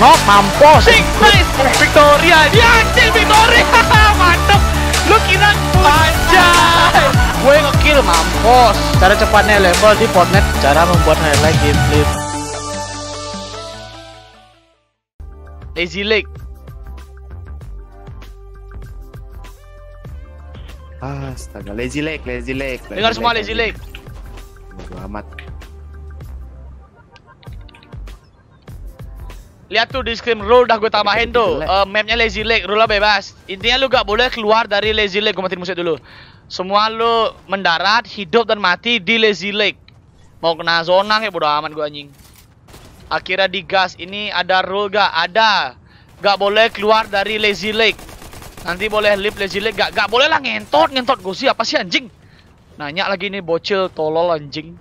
Nok mampus. Sing nice. Victoria. kill Victoria. Mantap. Lu kira anjay. Gue ngekill mampus. Cara cepatnya level di Fortnite cara membuat highlight gameplay. Lazy Lake. Astaga, Lazy Lake, Lazy Lake. Dengar semua Lazy Lake. Bodo amat. Lihat tuh di screen rule dah gue tambahin tuh. Uh, mapnya lazy leg, rule bebas. Intinya lu gak boleh keluar dari lazy leg. Gue matiin musik dulu. Semua lu mendarat, hidup dan mati di lazy leg. Mau kena zona ya bodo amat gue anjing. Akhirnya di gas ini ada rule gak? Ada. Gak boleh keluar dari lazy leg. Nanti boleh lip lazy leg gak? Gak boleh lah ngentot, ngentot gue sih apa sih anjing? Nanya lagi nih bocil tolol anjing.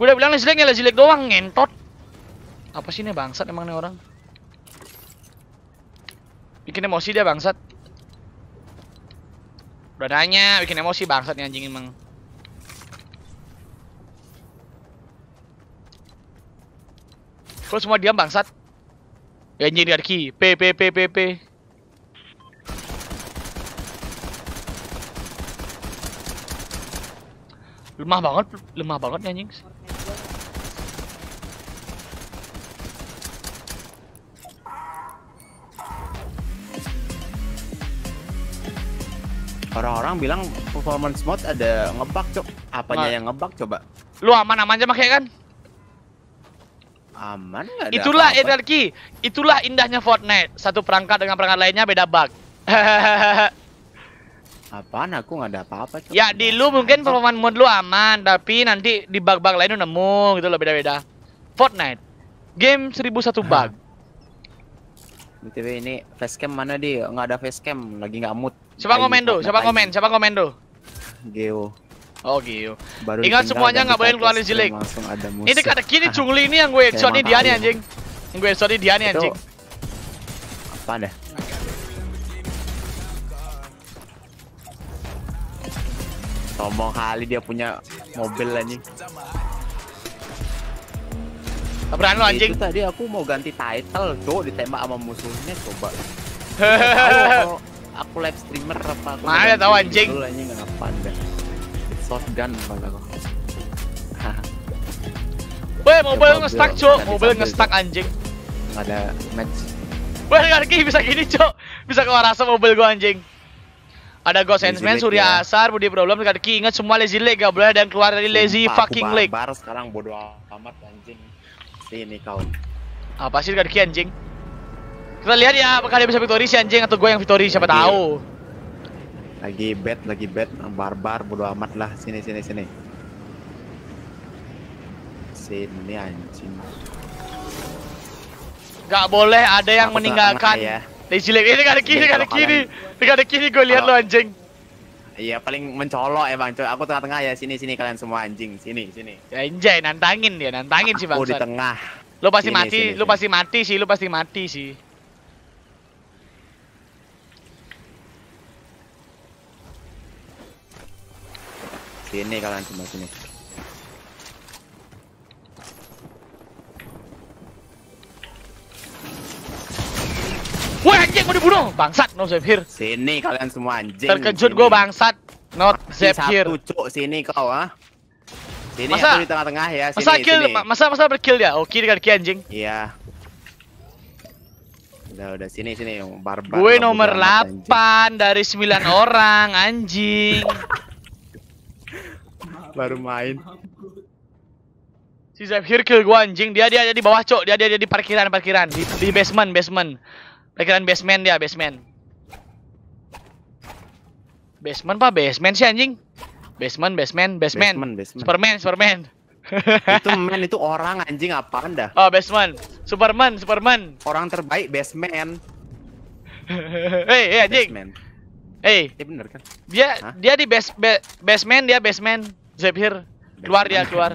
Gue udah bilang jelek ya jelek doang ngentot. Apa sih nih bangsat emang nih orang? Bikin emosi dia bangsat. Udah nanya, bikin emosi bangsat nih anjing emang. terus semua diam bangsat? Ya anjing Darki, P P P P P. Lemah banget, lemah banget anjing. Orang-orang bilang performance mode ada ngebug, Cok. Apanya nah. yang ngebug coba? Lu aman-aman aja makanya kan? Aman gak ada Itulah energi, itulah indahnya Fortnite. Satu perangkat dengan perangkat lainnya beda bug. Apaan aku nggak ada apa-apa Ya di lu mungkin performan mode lu aman Tapi nanti di bug-bug lain lu nemu gitu loh beda-beda Fortnite Game 1001 bug BTW ini facecam mana di? Nggak ada facecam, lagi nggak mood Siapa komen do? Siapa komen? Siapa komen do? Geo Oh Geo Baru Ingat semuanya nggak boleh keluarin jelek Langsung ada musuh Ini dekat Chungli ini yang gue headshot nih dia nih anjing Yang gue headshot nih dia nih anjing Apa dah? Sombong kali dia punya mobil anjing. Tabrakan lo anjing. Itu tadi aku mau ganti title, cowok ditembak sama musuhnya coba. Tahu, aku live streamer apa aku Mana tahu anjing. Dulu anjing apa anda? Shotgun pada aku. Weh, mobil ngestak, Cok. Mobil ngestak anjing. Ada match. Weh, lagi bisa gini, Cok. Bisa keluar rasa mobil gua anjing. Ada Ghost Man, Surya ya. Asar, Budi Problem, Kadki. Ingat semua lazy lake gak boleh ada yang keluar dari lazy Sumpah, fucking lake. Sumpah, sekarang bodo amat anjing. Sini kau. Apa sih Kadki anjing? Kita lihat ya apakah dia bisa victory si anjing atau gue yang victory siapa lagi, tahu. Lagi bet, lagi bet, barbar bodo amat lah. Sini sini sini. Sini anjing. Gak boleh ada yang Aku meninggalkan. Ya. Dari jelek, ini gak ada kiri, ada kiri gak ada kiri, gue lihat lo anjing Iya paling mencolok ya bang, Aku tengah-tengah ya sini sini kalian semua anjing sini sini. anjay ya, nantangin dia nantangin sih bang. Aku di tengah. Lo pasti mati, lo pasti mati sih, lo pasti mati sih. Sini kalian semua sini. Wah anjing mau dibunuh. Bangsat no here Sini kalian semua anjing. Terkejut gue bangsat. Not Zephyr. Satu cuk sini kau ah. Sini masa, aku di tengah-tengah ya. Sini, masa kill, sini. masa masa berkill ya? Oke dengan ki anjing. Iya. Udah udah sini sini yang barbar. Gue nomor 8 anjing. dari 9 orang anjing. Baru main. Si Zephyr kill gue anjing. Dia dia ada di bawah cok. Dia dia, dia di parkiran parkiran di, di basement basement. Lekiran basement dia, basement. Basement pak, basement sih anjing. Basement, basement, basement. basement, basement. Superman, Superman. itu man itu orang anjing apaan dah? Oh, basement. Superman, Superman. Orang terbaik basement. Hei, hey, anjing. Basement. Hey. Ya bener kan? Dia Hah? dia di base, be, basement dia basement. Zephyr. Keluar dia, keluar.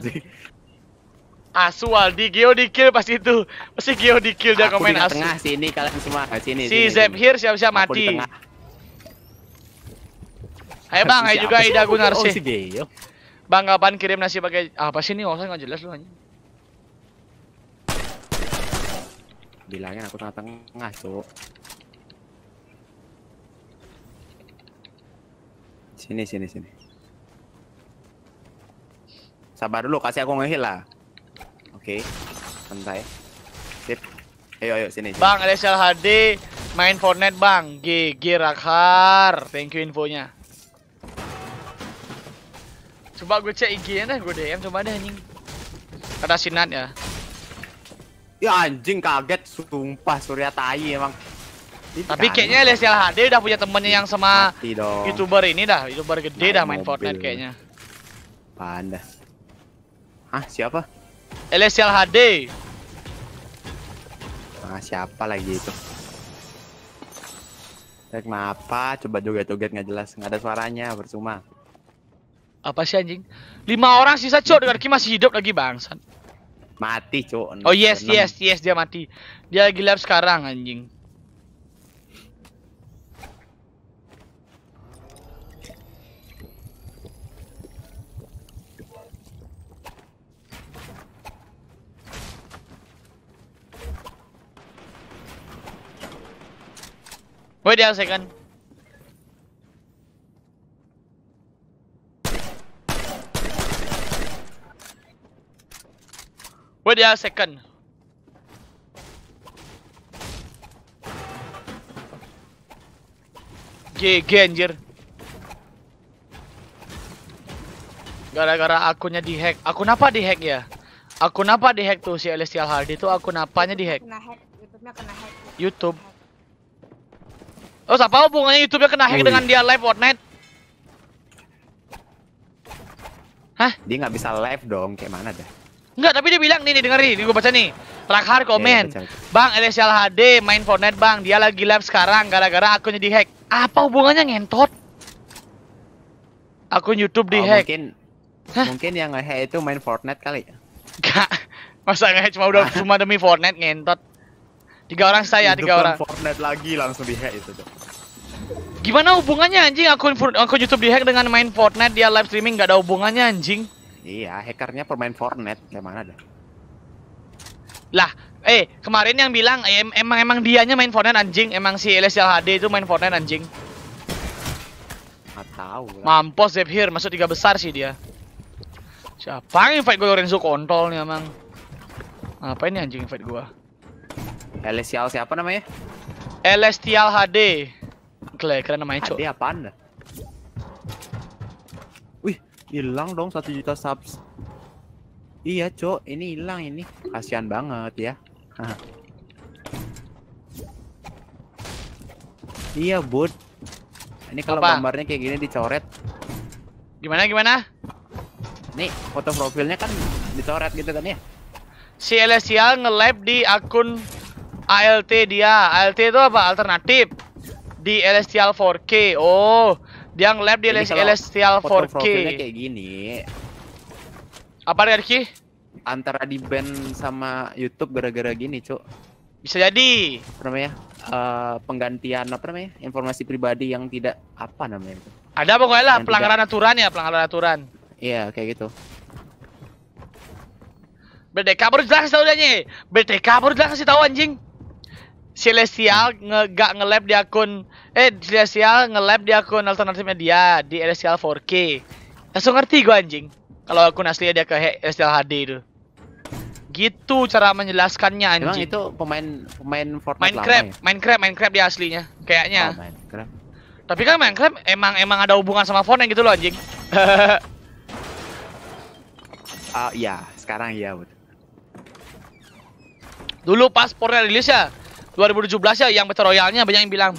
Asual di Geo di kill pasti itu. Pasti Geo di kill dia komen Asual. tengah sini kalian semua. Ah, sini Si Zep here siap-siap mati. Hai Bang, hai juga Ida Gunarsih. Oh, Bang kapan kirim nasi pakai apa sih ini? Oh, enggak jelas lu anjing. Bilangin aku tengah-tengah, Cuk. Sini sini sini. Sabar dulu kasih aku ngehil lah. Oke. Santai. Sip. Ayo ayo sini, Bang, ada HD main Fortnite, Bang. GG Rakhar. Thank you infonya. Coba gue cek IG-nya deh, gue DM coba deh anjing. Ada sinat ya. Ya anjing kaget sumpah Surya tai emang. Ini Tapi kan. kayaknya Lesial HD udah punya temennya yang sama YouTuber ini dah, YouTuber gede main dah main mobil. Fortnite kayaknya. Panda. Hah, siapa? Elesial HD. Nah, siapa lagi itu? Ya, eh, apa? Coba juga joget nggak jelas, nggak ada suaranya, bersumpah. Apa sih anjing? Lima orang sisa cok, Ki masih hidup lagi bangsan. Mati cok. Oh yes yes yes dia mati. Dia lagi lab sekarang anjing. Wait a second. Wait a second. GG anjir. Gara-gara akunnya dihack. Akun apa dihack ya? Akun apa dihack tuh si Celestial Hardy tuh akun apanya dihack? Kena hack, YouTube-nya kena hack. YouTube. Terus oh, apa hubungannya YouTube-nya kena hack dengan dia live Fortnite? Hah? Dia nggak bisa live dong, kayak mana dah? Nggak, tapi dia bilang nih, nih dengerin, nih gue baca nih. Rakhar iya, iya, komen, yeah, Bang Elesial HD main Fortnite bang, dia lagi live sekarang gara-gara akunnya hack. Apa hubungannya ngentot? Akun YouTube oh, dihack. Oh, mungkin, Hah? mungkin yang ngehack itu main Fortnite kali. Ya? Gak, masa ngehack cuma udah ah. cuma demi Fortnite ngentot. Tiga orang saya, tiga orang. Fortnite lagi langsung dihack itu. Gimana hubungannya anjing Aku akun YouTube dihack dengan main Fortnite dia live streaming nggak ada hubungannya anjing? Iya, hackernya permain Fortnite kayak mana dah? Lah, eh kemarin yang bilang eh, emang- emang emang dianya main Fortnite anjing, emang si Elesial HD itu main Fortnite anjing. tahu. Lah. Mampus Zephyr masuk tiga besar sih dia. Siapa yang fight gue Lorenzo kontol nih emang? Apa ini anjing fight gue? Elestial siapa namanya? Elestial HD. Gila, keren namanya, Cok. Dia apaan? Wih, hilang dong satu juta subs. Iya, Cok. Ini hilang ini. Kasihan banget ya. Iya, Bud. Ini kalau gambarnya kayak gini dicoret. Gimana gimana? Nih, foto profilnya kan dicoret gitu kan ya. Si Elestial nge-lab di akun ALT dia. ALT itu apa? Alternatif. Di LSTL 4K. Oh, dia nge di LSTL 4K. kayak gini. Apa Rerki? Antara di band sama YouTube gara-gara gini, Cuk. Bisa jadi. Apa namanya? Uh, penggantian apa namanya? Informasi pribadi yang tidak apa namanya itu. Ada pokoknya lah pelanggaran tidak... aturan ya, pelanggaran aturan. Iya, kayak gitu. BTK baru jelas kasih tau nye BTK baru jelas kasih tau anjing. Celestial nge gak nge-lab di akun eh Celestial nge-lab di akun alternatifnya dia di Celestial 4K. Langsung ngerti gua anjing. Kalau akun asli dia ke Celestial HD itu. Gitu cara menjelaskannya anjing. Emang itu pemain pemain Fortnite Minecraft, lama ya? Minecraft, Minecraft dia aslinya kayaknya. Oh, Minecraft. Tapi kan Minecraft emang emang ada hubungan sama Fortnite gitu loh anjing. Ah uh, iya, sekarang iya betul. Dulu pas Fortnite rilis ya, 2017 ya yang Battle royalnya banyak yang bilang,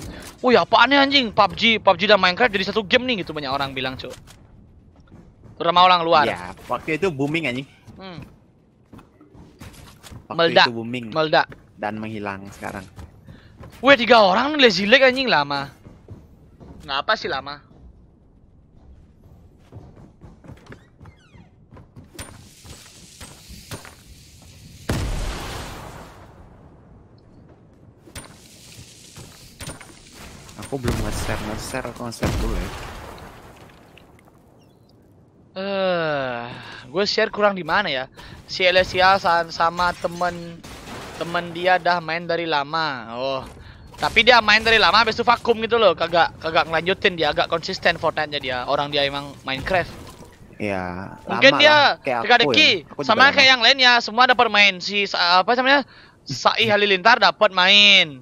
"Wih, apaan nih anjing? PUBG, PUBG dan Minecraft jadi satu game nih." gitu banyak orang bilang, Cuk. Terutama orang luar. Ya, waktu itu booming anjing. Hmm. Waktu melda. itu booming. Melda. Dan menghilang sekarang. Wih, tiga orang lazy leg anjing lama. Ngapa sih lama? aku belum nge-share nge-share konsep dulu ya eh uh, gue share kurang di mana ya si Elesia sama temen temen dia dah main dari lama oh tapi dia main dari lama habis itu vakum gitu loh kagak kagak ngelanjutin dia agak konsisten Fortnite-nya dia orang dia emang Minecraft ya mungkin dia kayak aku ya. sama kayak yang lain ya, semua ada main si apa namanya Sa'i Halilintar dapat main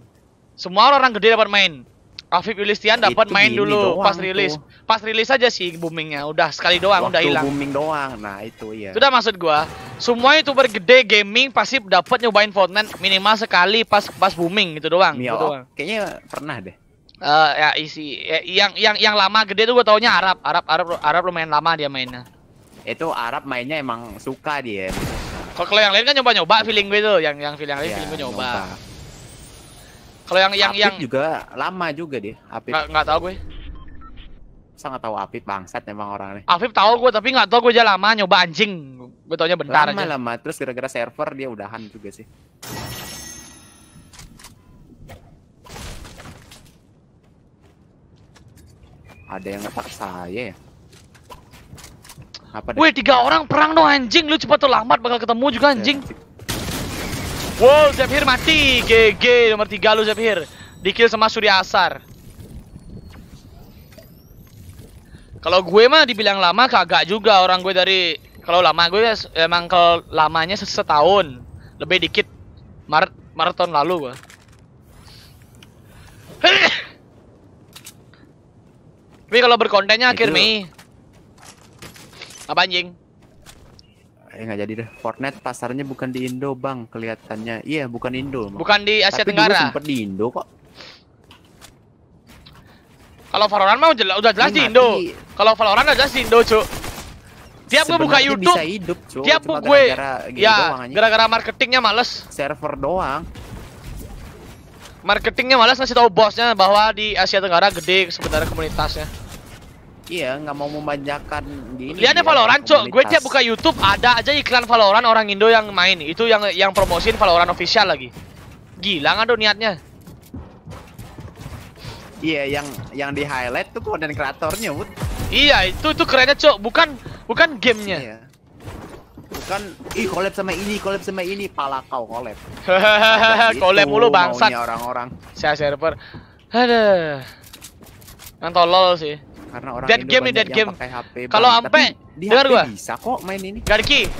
semua orang, -orang gede dapat main Afif Yulistian dapat main dulu pas rilis. Tuh. Pas rilis aja sih boomingnya. Udah sekali doang, Waktu udah hilang. booming doang. Nah, itu ya. Sudah maksud gua. Semua youtuber gede gaming pasti dapat nyobain Fortnite minimal sekali pas pas booming gitu doang. Mio, iya, gitu oh, doang. Kayaknya pernah deh. Uh, ya isi ya, yang yang yang lama gede tuh gue taunya Arab Arab Arab Arab lumayan lama dia mainnya itu Arab mainnya emang suka dia kalau yang lain kan nyoba nyoba feeling gue tuh yang yang feeling yang lain ya, feeling gue nyoba. nyoba kalau yang yang yang juga lama juga dia. Apip. Nggak, tahu gue. Saya enggak tahu Apip bangsat emang orangnya. Apip tahu gue tapi nggak tahu gue aja lama nyoba anjing. Gue taunya bentar lama, aja. Lama terus gara-gara server dia udahan juga sih. Ada yang ngetak saya ya. Apa Wih, tiga orang perang dong anjing. Lu cepat tuh lambat bakal ketemu juga anjing. Ya, Wow, Zephyr mati. GG nomor 3 lu Zephyr. Dikill sama Surya Asar. Kalau gue mah dibilang lama kagak juga orang gue dari kalau lama gue ya emang kalau lamanya setahun lebih dikit Maret Maret lalu gue. Tapi kalau berkontennya akhir Mei. Apa anjing? eh nggak jadi deh. Fortnite pasarnya bukan di Indo, Bang, kelihatannya. Iya, bukan Indo. Bang. Bukan di Asia Tapi Tenggara. Tapi di Indo kok. Kalau Valorant mah udah, udah jelas Ini di Indo. Kalau Valorant udah jelas di Indo, Cuk. Tiap gue buka YouTube, bisa hidup, cu. tiap gue gara -gara ya gara-gara marketingnya males. Server doang. Marketingnya males ngasih tahu bosnya bahwa di Asia Tenggara gede sebenarnya komunitasnya. Iya, nggak mau memanjakan. di Lihatnya Valorant, Cok. Gue tiap buka YouTube ada aja iklan Valorant orang Indo yang main. Itu yang yang promosin Valorant official lagi. Gila nggak tuh niatnya? Iya, yang yang di highlight tuh konten kreatornya, Bud. Iya, itu itu kerennya, Cok. Bukan bukan gamenya. Iya. Bukan, ih collab sama ini, collab sama ini, pala kau collab. Gitu collab mulu bangsat. orang-orang. Saya server. Ada. Yang tolol sih karena orang dead game nih dead game. Kalau ampe dengar gua. Bisa kok main ini. Garki.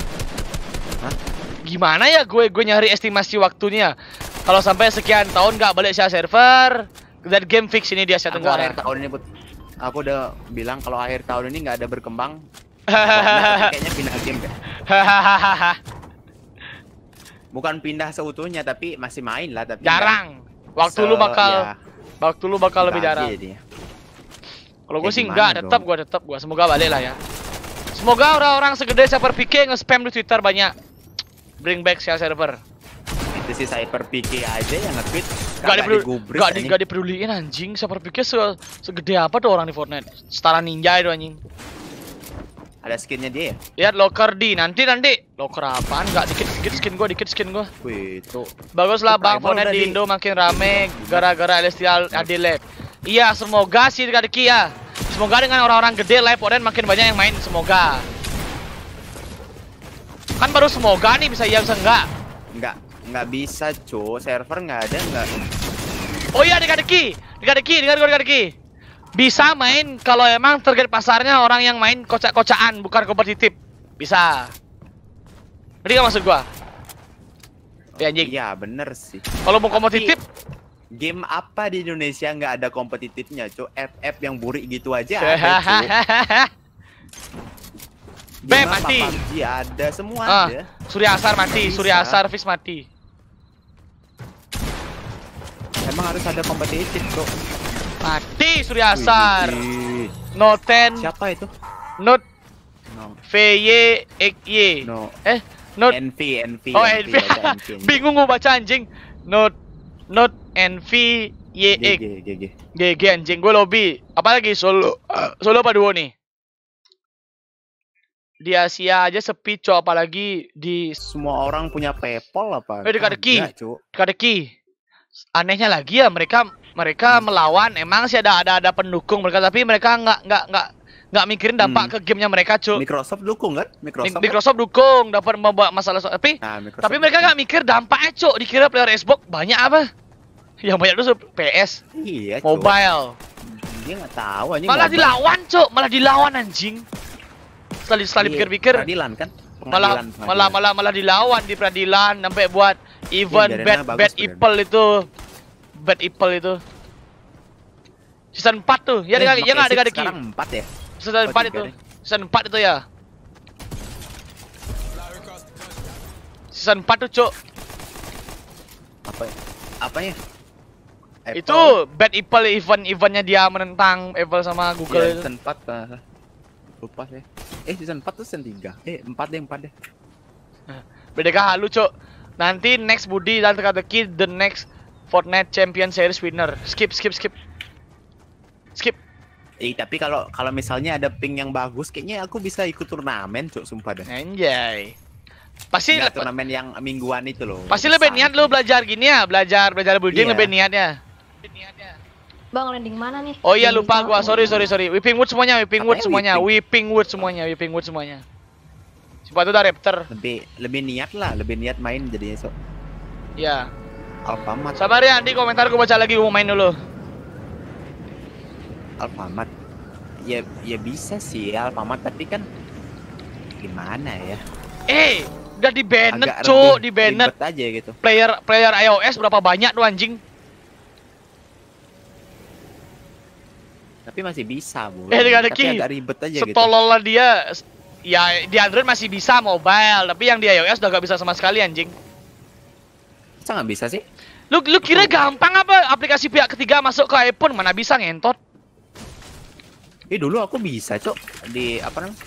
Gimana ya gue gue nyari estimasi waktunya. Kalau sampai sekian tahun nggak balik sih server, dead game fix ini dia satu Akhir tahun ini put. Aku udah bilang kalau akhir tahun ini nggak ada berkembang. kayaknya pindah game deh. Bukan pindah seutuhnya tapi masih main lah tapi jarang. Waktu lu bakal ya. waktu lu bakal lebih jarang. Kalau gue sih enggak, tetap gue tetap gue. Semoga balik lah ya. Semoga orang-orang segede Cyber PK nge-spam di Twitter banyak. Bring back si server. Itu si Cyber PK aja yang nge-tweet. Kan gak, diperlu gak, di, gak anjing. Cyber PK se segede apa tuh orang di Fortnite? Setara ninja itu anjing. Ada skinnya dia ya? Lihat locker di nanti nanti. Locker apaan? Gak dikit dikit skin gue, dikit skin gue. Wih, itu. Baguslah Bang Fortnite di Indo makin rame gara-gara Elestial Adilek. Iya, semoga sih Kadeki ya. Semoga dengan orang-orang gede dan makin banyak yang main, semoga. Kan baru semoga nih bisa iya bisa enggak? Enggak, enggak bisa, cu. Server enggak ada enggak. Oh iya, Kadeki. Kadeki, dengar dekat deki. Bisa main kalau emang target pasarnya orang yang main kocak-kocaan, bukan kompetitif. Bisa. Jadi enggak maksud gua? Ya anjing. Iya, bener sih. Kalau mau kompetitif, game apa di Indonesia nggak ada kompetitifnya, cu? App-app yang burik gitu aja ada, cu. mati. PUBG ada, semua ah, ada. Surya Asar mati, Bisa. Surya Asar Fis mati. Emang harus ada kompetitif, bro. Mati Surya Asar. ten. Siapa itu? Not. No. VY Y. No. Eh, Not. NV, NV. Oh, NV. Bingung mau baca anjing. Not Note NV YX. GG, GG. GG anjing gue lobby. Apalagi solo eh, solo apa duo nih? Di Asia aja sepi cok apalagi di semua orang punya PayPal apa? Eh deki. Dekat deki. Anehnya lagi ya mereka mereka melawan emang sih ada ada ada pendukung mereka tapi mereka nggak nggak nggak nggak mikirin dampak hmm. ke gamenya mereka cuy Microsoft dukung kan Microsoft Microsoft kan? dukung dapat membuat masalah so tapi nah, tapi mereka nggak mikir dampaknya cuy dikira player Xbox banyak apa yang banyak tuh PS iya cuy. mobile dia nggak tahu anjing malah mobile. dilawan cuy malah dilawan anjing setelah setelah iya, pikir-pikir peradilan kan malah pengadilan. malah malah malah dilawan di peradilan sampai buat event ya, bad bad people itu bad people itu season 4 tuh ya eh, dengan ya, ya nggak ada kaki sekarang 4 ya sudah oh, empat itu. Sudah empat itu ya. Season 4 tuh, Cok. Apa? Apanya? Apple. Itu Bad Apple event-eventnya dia menentang Apple sama Google ya, itu. Season 4 uh, ah. lupa sih. Eh season 4 tuh season 3. Eh 4 deh, 4 deh. Eh, Beda kah lu, Cok. Nanti next Budi dan teka-teki the next Fortnite Champion Series winner. Skip, skip, skip. Skip. Eh, tapi kalau kalau misalnya ada ping yang bagus, kayaknya aku bisa ikut turnamen, cok sumpah dah. Anjay. Pasti Nggak, turnamen yang mingguan itu loh. Pasti lebih niat lo belajar gini ya, belajar belajar building iya. yeah. lebih niatnya. Bang landing mana nih? Oh iya lupa gua. Sorry sorry sorry. Whipping wood semuanya, whipping wood semuanya, whipping wood semuanya, whipping wood semuanya. Coba tuh udah raptor. Lebih lebih niat lah, lebih niat main jadinya so. Iya. Alfamart. Sabar ya, nanti komentar gua baca lagi gua main dulu. Alfamart ya ya bisa sih Alfamart tapi kan gimana ya eh udah di banner, cok di banner aja gitu player player iOS berapa banyak tuh anjing tapi masih bisa bu eh ada tapi agak ribet aja setolol gitu. dia ya di Android masih bisa mobile tapi yang di iOS udah gak bisa sama sekali anjing sangat bisa sih lu lu kira gampang apa aplikasi pihak ketiga masuk ke iPhone mana bisa ngentot Eh dulu aku bisa cok di apa namanya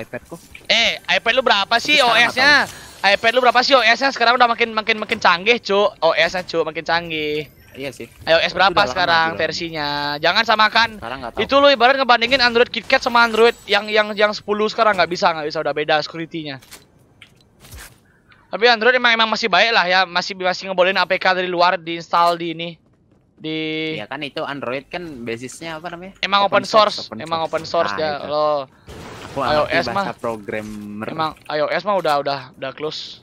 iPad kok. Eh iPad lu berapa sih OS-nya? iPad lu berapa sih OS-nya? Sekarang udah makin makin makin canggih cok. OS-nya cok makin canggih. Iya sih. iOS berapa sekarang lama, versinya? Jangan samakan. Sekarang tahu. Itu lu ibarat ngebandingin Android KitKat sama Android yang yang yang 10 sekarang nggak bisa nggak bisa udah beda security-nya. Tapi Android emang emang masih baik lah ya, masih masih ngebolehin APK dari luar diinstal di ini di ya kan itu Android kan basisnya apa namanya emang open, open source, emang open source ah, ya itu. lo Aku iOS mah programmer emang iOS mah udah udah udah close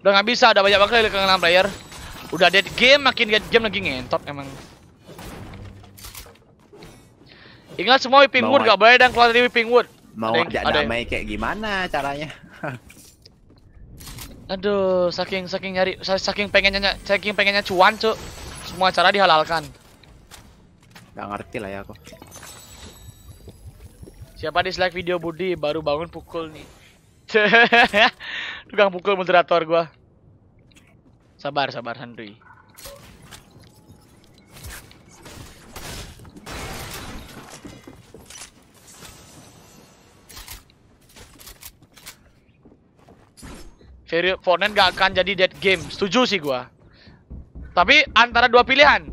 udah nggak bisa udah banyak banget kangen player udah dead game makin dead game lagi ngentot emang ingat semua Whipping Wood gak boleh dan keluar dari Whipping Wood mau ada, ada damai kayak gimana caranya aduh saking saking nyari saking pengennya saking pengennya cuan cuk semua cara dihalalkan. Gak ngerti lah ya aku. Siapa dislike video Budi baru bangun pukul nih. Tukang pukul moderator gua. Sabar, sabar santuy. Fortnite gak akan jadi dead game. Setuju sih gua. Tapi antara dua pilihan.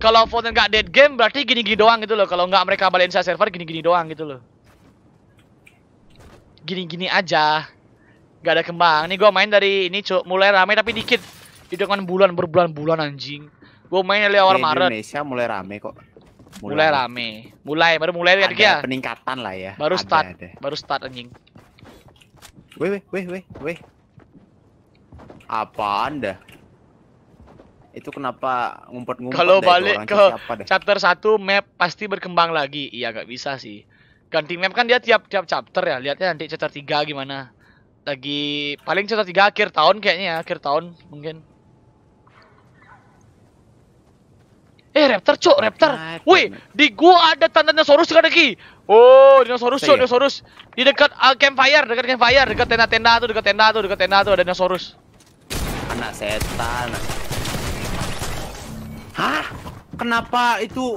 Kalau Fountain nggak dead game berarti gini-gini doang gitu loh. Kalau nggak mereka saya server gini-gini doang gitu loh. Gini-gini aja. Gak ada kembang. Nih gua main dari ini cuk mulai rame tapi dikit. Itu kan bulan berbulan-bulan anjing. Gua main dari awal Maret. Indonesia mulai rame kok. Mulai, mulai rame. Mulai baru mulai ada ya. peningkatan lah ya. Baru ada, start. Ada. Baru start anjing. Weh weh weh weh weh. Apa anda? Itu kenapa ngumpet-ngumpet Kalau balik ke chapter 1 map pasti berkembang lagi. Iya gak bisa sih. Ganti map kan dia tiap-tiap chapter ya. Lihatnya nanti chapter 3 gimana. Lagi paling chapter 3 akhir tahun kayaknya ya, akhir tahun mungkin. Eh Raptor cok Raptor. Nah, wih di gua ada tanda Saurus juga lagi. Oh dinosaurus cok iya. dinosaurus di dekat uh, campfire dekat campfire dekat tenda-tenda tuh dekat tenda tuh dekat tenda tuh ada dinosaurus. Anak setan. Hah? Kenapa itu?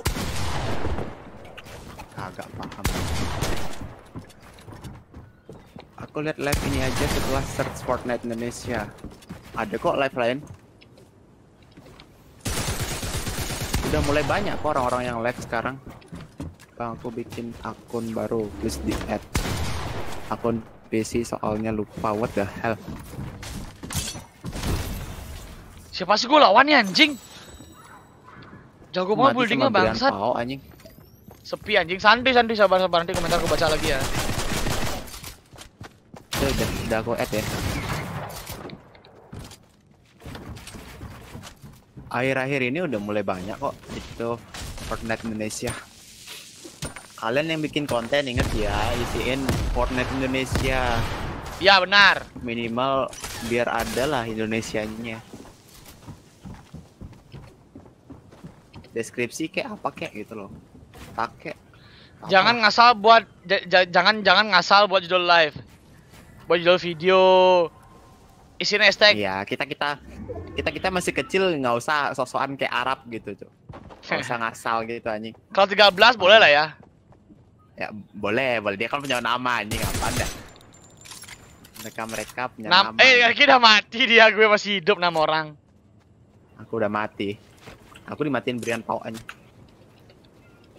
Kagak paham. Aku lihat live ini aja setelah search Fortnite Indonesia. Ada kok live lain. Udah mulai banyak kok orang-orang yang live sekarang. Bang, aku bikin akun baru, please di add. Akun PC soalnya lupa what the hell. Siapa sih gue lawannya anjing? Jago banget buildingnya bangsat. Oh anjing. Sepi anjing. Santai santai sabar sabar nanti komentar aku baca lagi ya. Udah udah, udah aku add ya. Akhir-akhir ini udah mulai banyak kok itu Fortnite Indonesia. Kalian yang bikin konten inget ya, isiin Fortnite Indonesia. Ya benar. Minimal biar ada lah Indonesianya. deskripsi kayak apa kayak gitu loh pakai jangan ngasal buat jangan jangan ngasal buat judul live buat judul video isi hashtag ya kita kita kita kita masih kecil nggak usah sosokan kayak Arab gitu tuh nggak usah ngasal gitu anjing kalau 13 boleh lah ya ya boleh boleh dia kan punya nama ini apa anda mereka mereka punya Nam nama eh kita mati dia gue masih hidup nama orang aku udah mati aku dimatiin Brian Pawan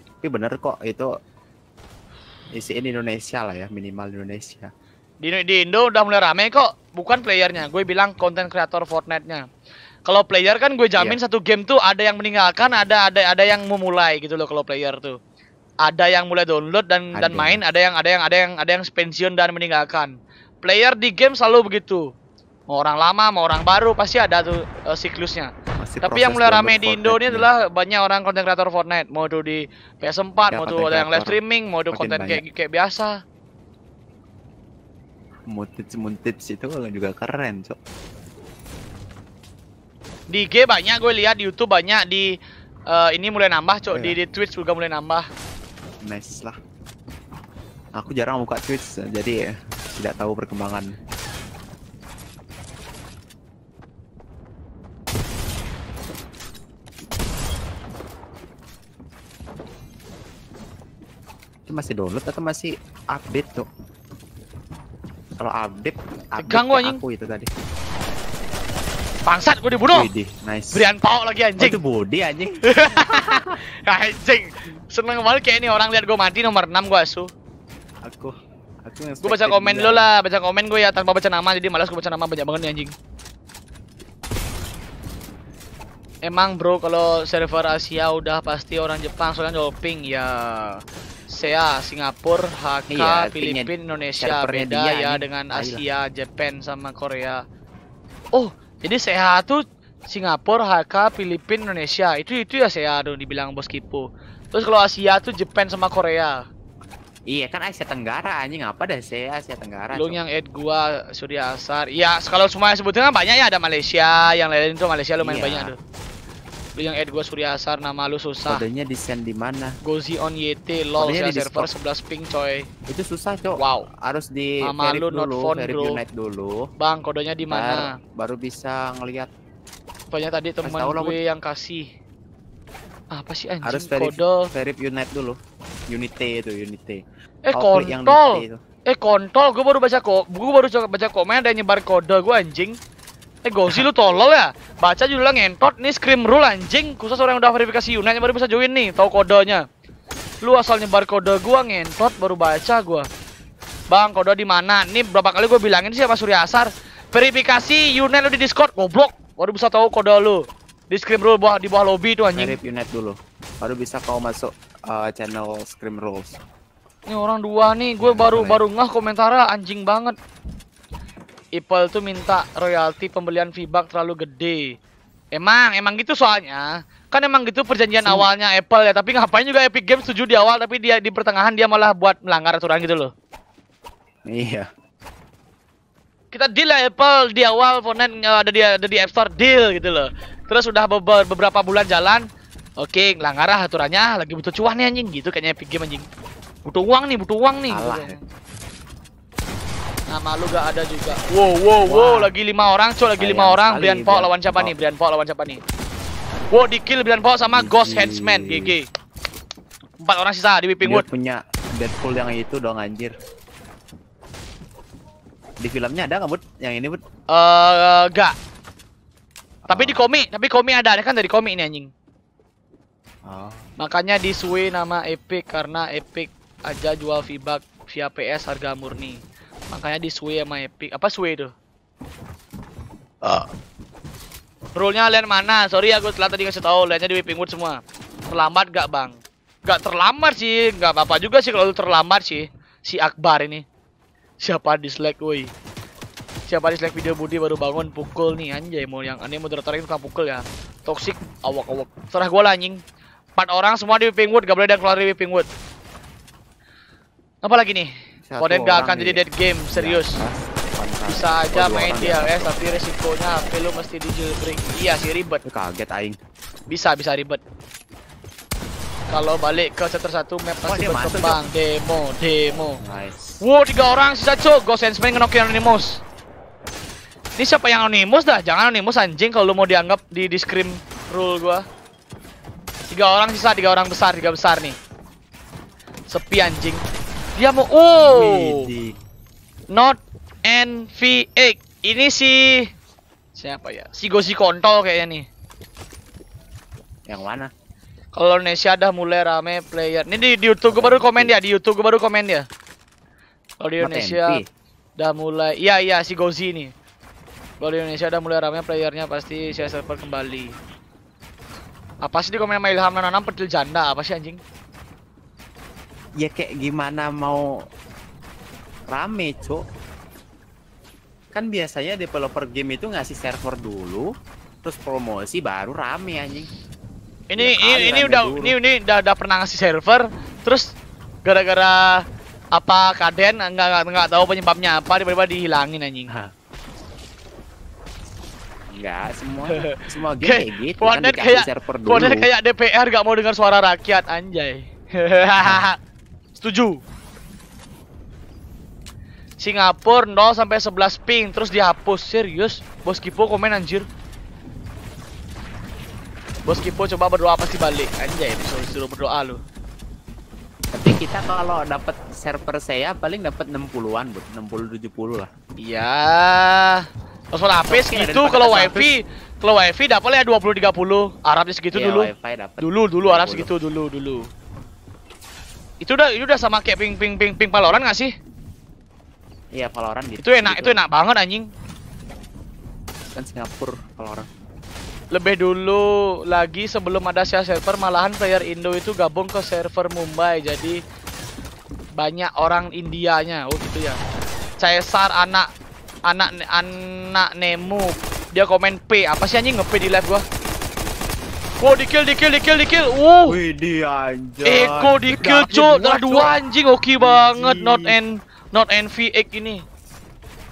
tapi bener kok itu isiin Indonesia lah ya minimal Indonesia di, di Indo udah mulai rame kok bukan playernya gue bilang konten kreator Fortnite-nya kalau player kan gue jamin yeah. satu game tuh ada yang meninggalkan ada ada ada yang memulai gitu loh kalau player tuh ada yang mulai download dan ada. dan main ada yang ada yang ada yang ada yang pensiun dan meninggalkan player di game selalu begitu mau orang lama mau orang baru pasti ada tuh uh, siklusnya Masih tapi yang mulai rame di Indo ini adalah banyak orang konten kreator Fortnite mau tuh di PS4 ya, mau tuh ada yang live streaming mau tuh konten kayak kayak biasa mutits mutits itu juga keren cok di IG banyak gue lihat di YouTube banyak di uh, ini mulai nambah cok oh, di, iya. di Twitch juga mulai nambah nice lah aku jarang buka Twitch jadi ya, tidak tahu perkembangan itu masih download atau masih update tuh kalau update update Tegang gua, aku itu tadi Bangsat, gue dibunuh. Widih, nice. Brian Pao lagi oh, anjing. Oh, itu body anjing. Ya, anjing. Seneng banget kayak ini orang lihat gue mati nomor 6 gue asu. Aku aku yang Gue baca komen lo lah, baca komen gue ya tanpa baca nama jadi malas gue baca nama banyak banget nih anjing. Emang bro kalau server Asia udah pasti orang Jepang soalnya doping ya. SEA, Singapura, HK, iya, Filipina, Indonesia beda dia, ya ini. dengan Asia, Jepang Japan sama Korea. Oh, jadi SEA tuh Singapura, HK, Filipina, Indonesia. Itu itu ya SEA dong dibilang Bos Kipu. Terus kalau Asia tuh Jepang sama Korea. Iya kan Asia Tenggara anjing apa dah SEA Asia Tenggara. Lu yang Ed gua Surya Asar. Iya, kalau semuanya sebutnya kan banyak ya ada Malaysia, yang lain itu Malaysia lumayan iya. banyak tuh. Lu yang add gua Surya Asar nama lu susah. Kodenya di send di mana? Gozi on YT lol ya server 11 ping coy. Itu susah, coy. Wow. Harus di nama lu not phone bro. Unite dulu. Bang, kodenya di mana? Baru bisa ngelihat. Pokoknya tadi teman gue lo, yang kasih. Apa sih anjing? Harus verif, kode verif Unite dulu. Unity itu, Unity. Eh, kontol. Eh, kontol, gua baru baca kok. gua baru baca komen ada nyebar kode gua anjing. Eh Gozi lu tolol ya? Baca judulnya ngentot nih Scream Rule anjing Khusus orang yang udah verifikasi unitnya baru bisa join nih Tahu kodenya Lu asal nyebar kode gua ngentot baru baca gua Bang kode di mana? Nih berapa kali gua bilangin sih sama Surya Verifikasi unit lu di Discord goblok Baru bisa tahu kode lu Di Scream Rule bawah, di bawah lobby tuh anjing Verif unit dulu Baru bisa kau masuk uh, channel Scream Rules Ini orang dua nih, gue iya, baru baru ngah komentara anjing banget. Ipol tuh minta royalti pembelian v terlalu gede. Emang, emang gitu soalnya. Kan emang gitu perjanjian awalnya Apple ya, tapi ngapain juga Epic Games setuju di awal tapi dia di pertengahan dia malah buat melanggar aturan gitu loh. Iya. Kita deal ya Apple di awal Fortnite eh, ada di ada di App Store deal gitu loh. Terus udah beberapa bulan jalan, Oke, okay, melanggar aturannya lagi butuh cuan nih anjing gitu kayaknya Epic Games anjing. Butuh uang nih, butuh uang nih. Alah. Gitu sama lu gak ada juga. Wow, wow, wow, wow. lagi lima orang, cok, lagi lima orang. Brian Paul lawan siapa nih? Brian Paul lawan siapa nih? Wow, di kill Brian Paul sama Ghost Henchman, GG. Empat orang sisa di Whipping Wood. punya Deadpool yang itu dong anjir. Di filmnya ada nggak, Bud? Yang ini, Bud? Eh, uh, Tapi oh. di komik, tapi komik ada, Ini kan dari komik ini anjing. Oh. Makanya disui nama Epic karena Epic aja jual v via PS harga murni. Makanya di Sway sama Epic. Apa Sway tuh? Ah. Uh. Rule-nya mana? Sorry aku telat tadi ngasih Lane-nya di Whipping Wood semua. Terlambat gak, Bang? Gak terlambat sih, gak apa-apa juga sih kalau terlambat sih. Si Akbar ini. Siapa dislike, woi? Siapa dislike video Budi baru bangun pukul nih anjay mau yang aneh moderator ini suka pukul ya. Toxic awak-awak. Serah gue lah anjing. Empat orang semua di Whipping Wood, gak boleh ada yang keluar di Whipping Wood. Apa lagi nih? Modern gak akan jadi dead game, serius. Bisa aja main DLS ya. eh, tapi resikonya HP mesti di jailbreak. Iya sih ribet. Kaget aing. Bisa bisa ribet. Kalau balik ke chapter satu map pasti oh, berkembang. Demo, demo. Nice. Wow, tiga orang sisa cuk. Ghost Handsman ngenokin Anonymous. Ini siapa yang Anonymous dah? Jangan Anonymous anjing kalau lu mau dianggap di di rule gua. Tiga orang sisa, tiga orang besar, tiga besar nih. Sepi anjing. Dia mau oh. Not NV8. Ini si siapa ya? Si Gosi Kontol kayaknya nih. Yang mana? Kalau Indonesia dah mulai rame player. Ini di, di YouTube gue baru komen dia, di YouTube gue baru komen dia. Kalau di Indonesia udah mulai, iya iya si Gozi ini. Kalau di Indonesia udah mulai rame playernya pasti saya server kembali. Apa sih di komen sama Ilham Nanam petil janda apa sih anjing? ya kayak gimana mau rame cok kan biasanya developer game itu ngasih server dulu terus promosi baru rame anjing ini ya, ini, ini udah dulu. ini ini udah, udah pernah ngasih server terus gara-gara apa kaden nggak nggak tahu penyebabnya apa tiba-tiba dihilangin anjing ha Enggak, semua semua game kayak gitu kan kayak server dulu. kayak DPR gak mau dengar suara rakyat anjay. Setuju. Singapura 0 sampai 11 ping terus dihapus. Serius? Bos Kipo komen anjir. Bos Kipo coba berdoa pasti balik. Anjay, disuruh, disuruh berdoa lu. Tapi kita kalau dapat server saya paling dapat 60-an, buat 60 70 lah. Iya. Paspor lapis gitu kalau wifi kalau wifi ya 20 30. Arabnya segitu iya, dulu. Dulu dulu Arab segitu dulu dulu. Itu udah itu udah sama kayak ping ping ping ping Valorant nggak sih? Iya, Valorant gitu. Itu enak, gitu. itu enak banget anjing. Kan Singapura Valorant. Lebih dulu lagi sebelum ada share server malahan player Indo itu gabung ke server Mumbai jadi banyak orang Indianya. Oh gitu ya. Caesar anak anak anak nemu dia komen P apa sih anjing nge-P di live gua Eko di kill, di kill, di kill, di kill. Uh. Wih, anjir. Eko di kill, cok. Lah dua anjing oke okay banget not and not NV Egg ini.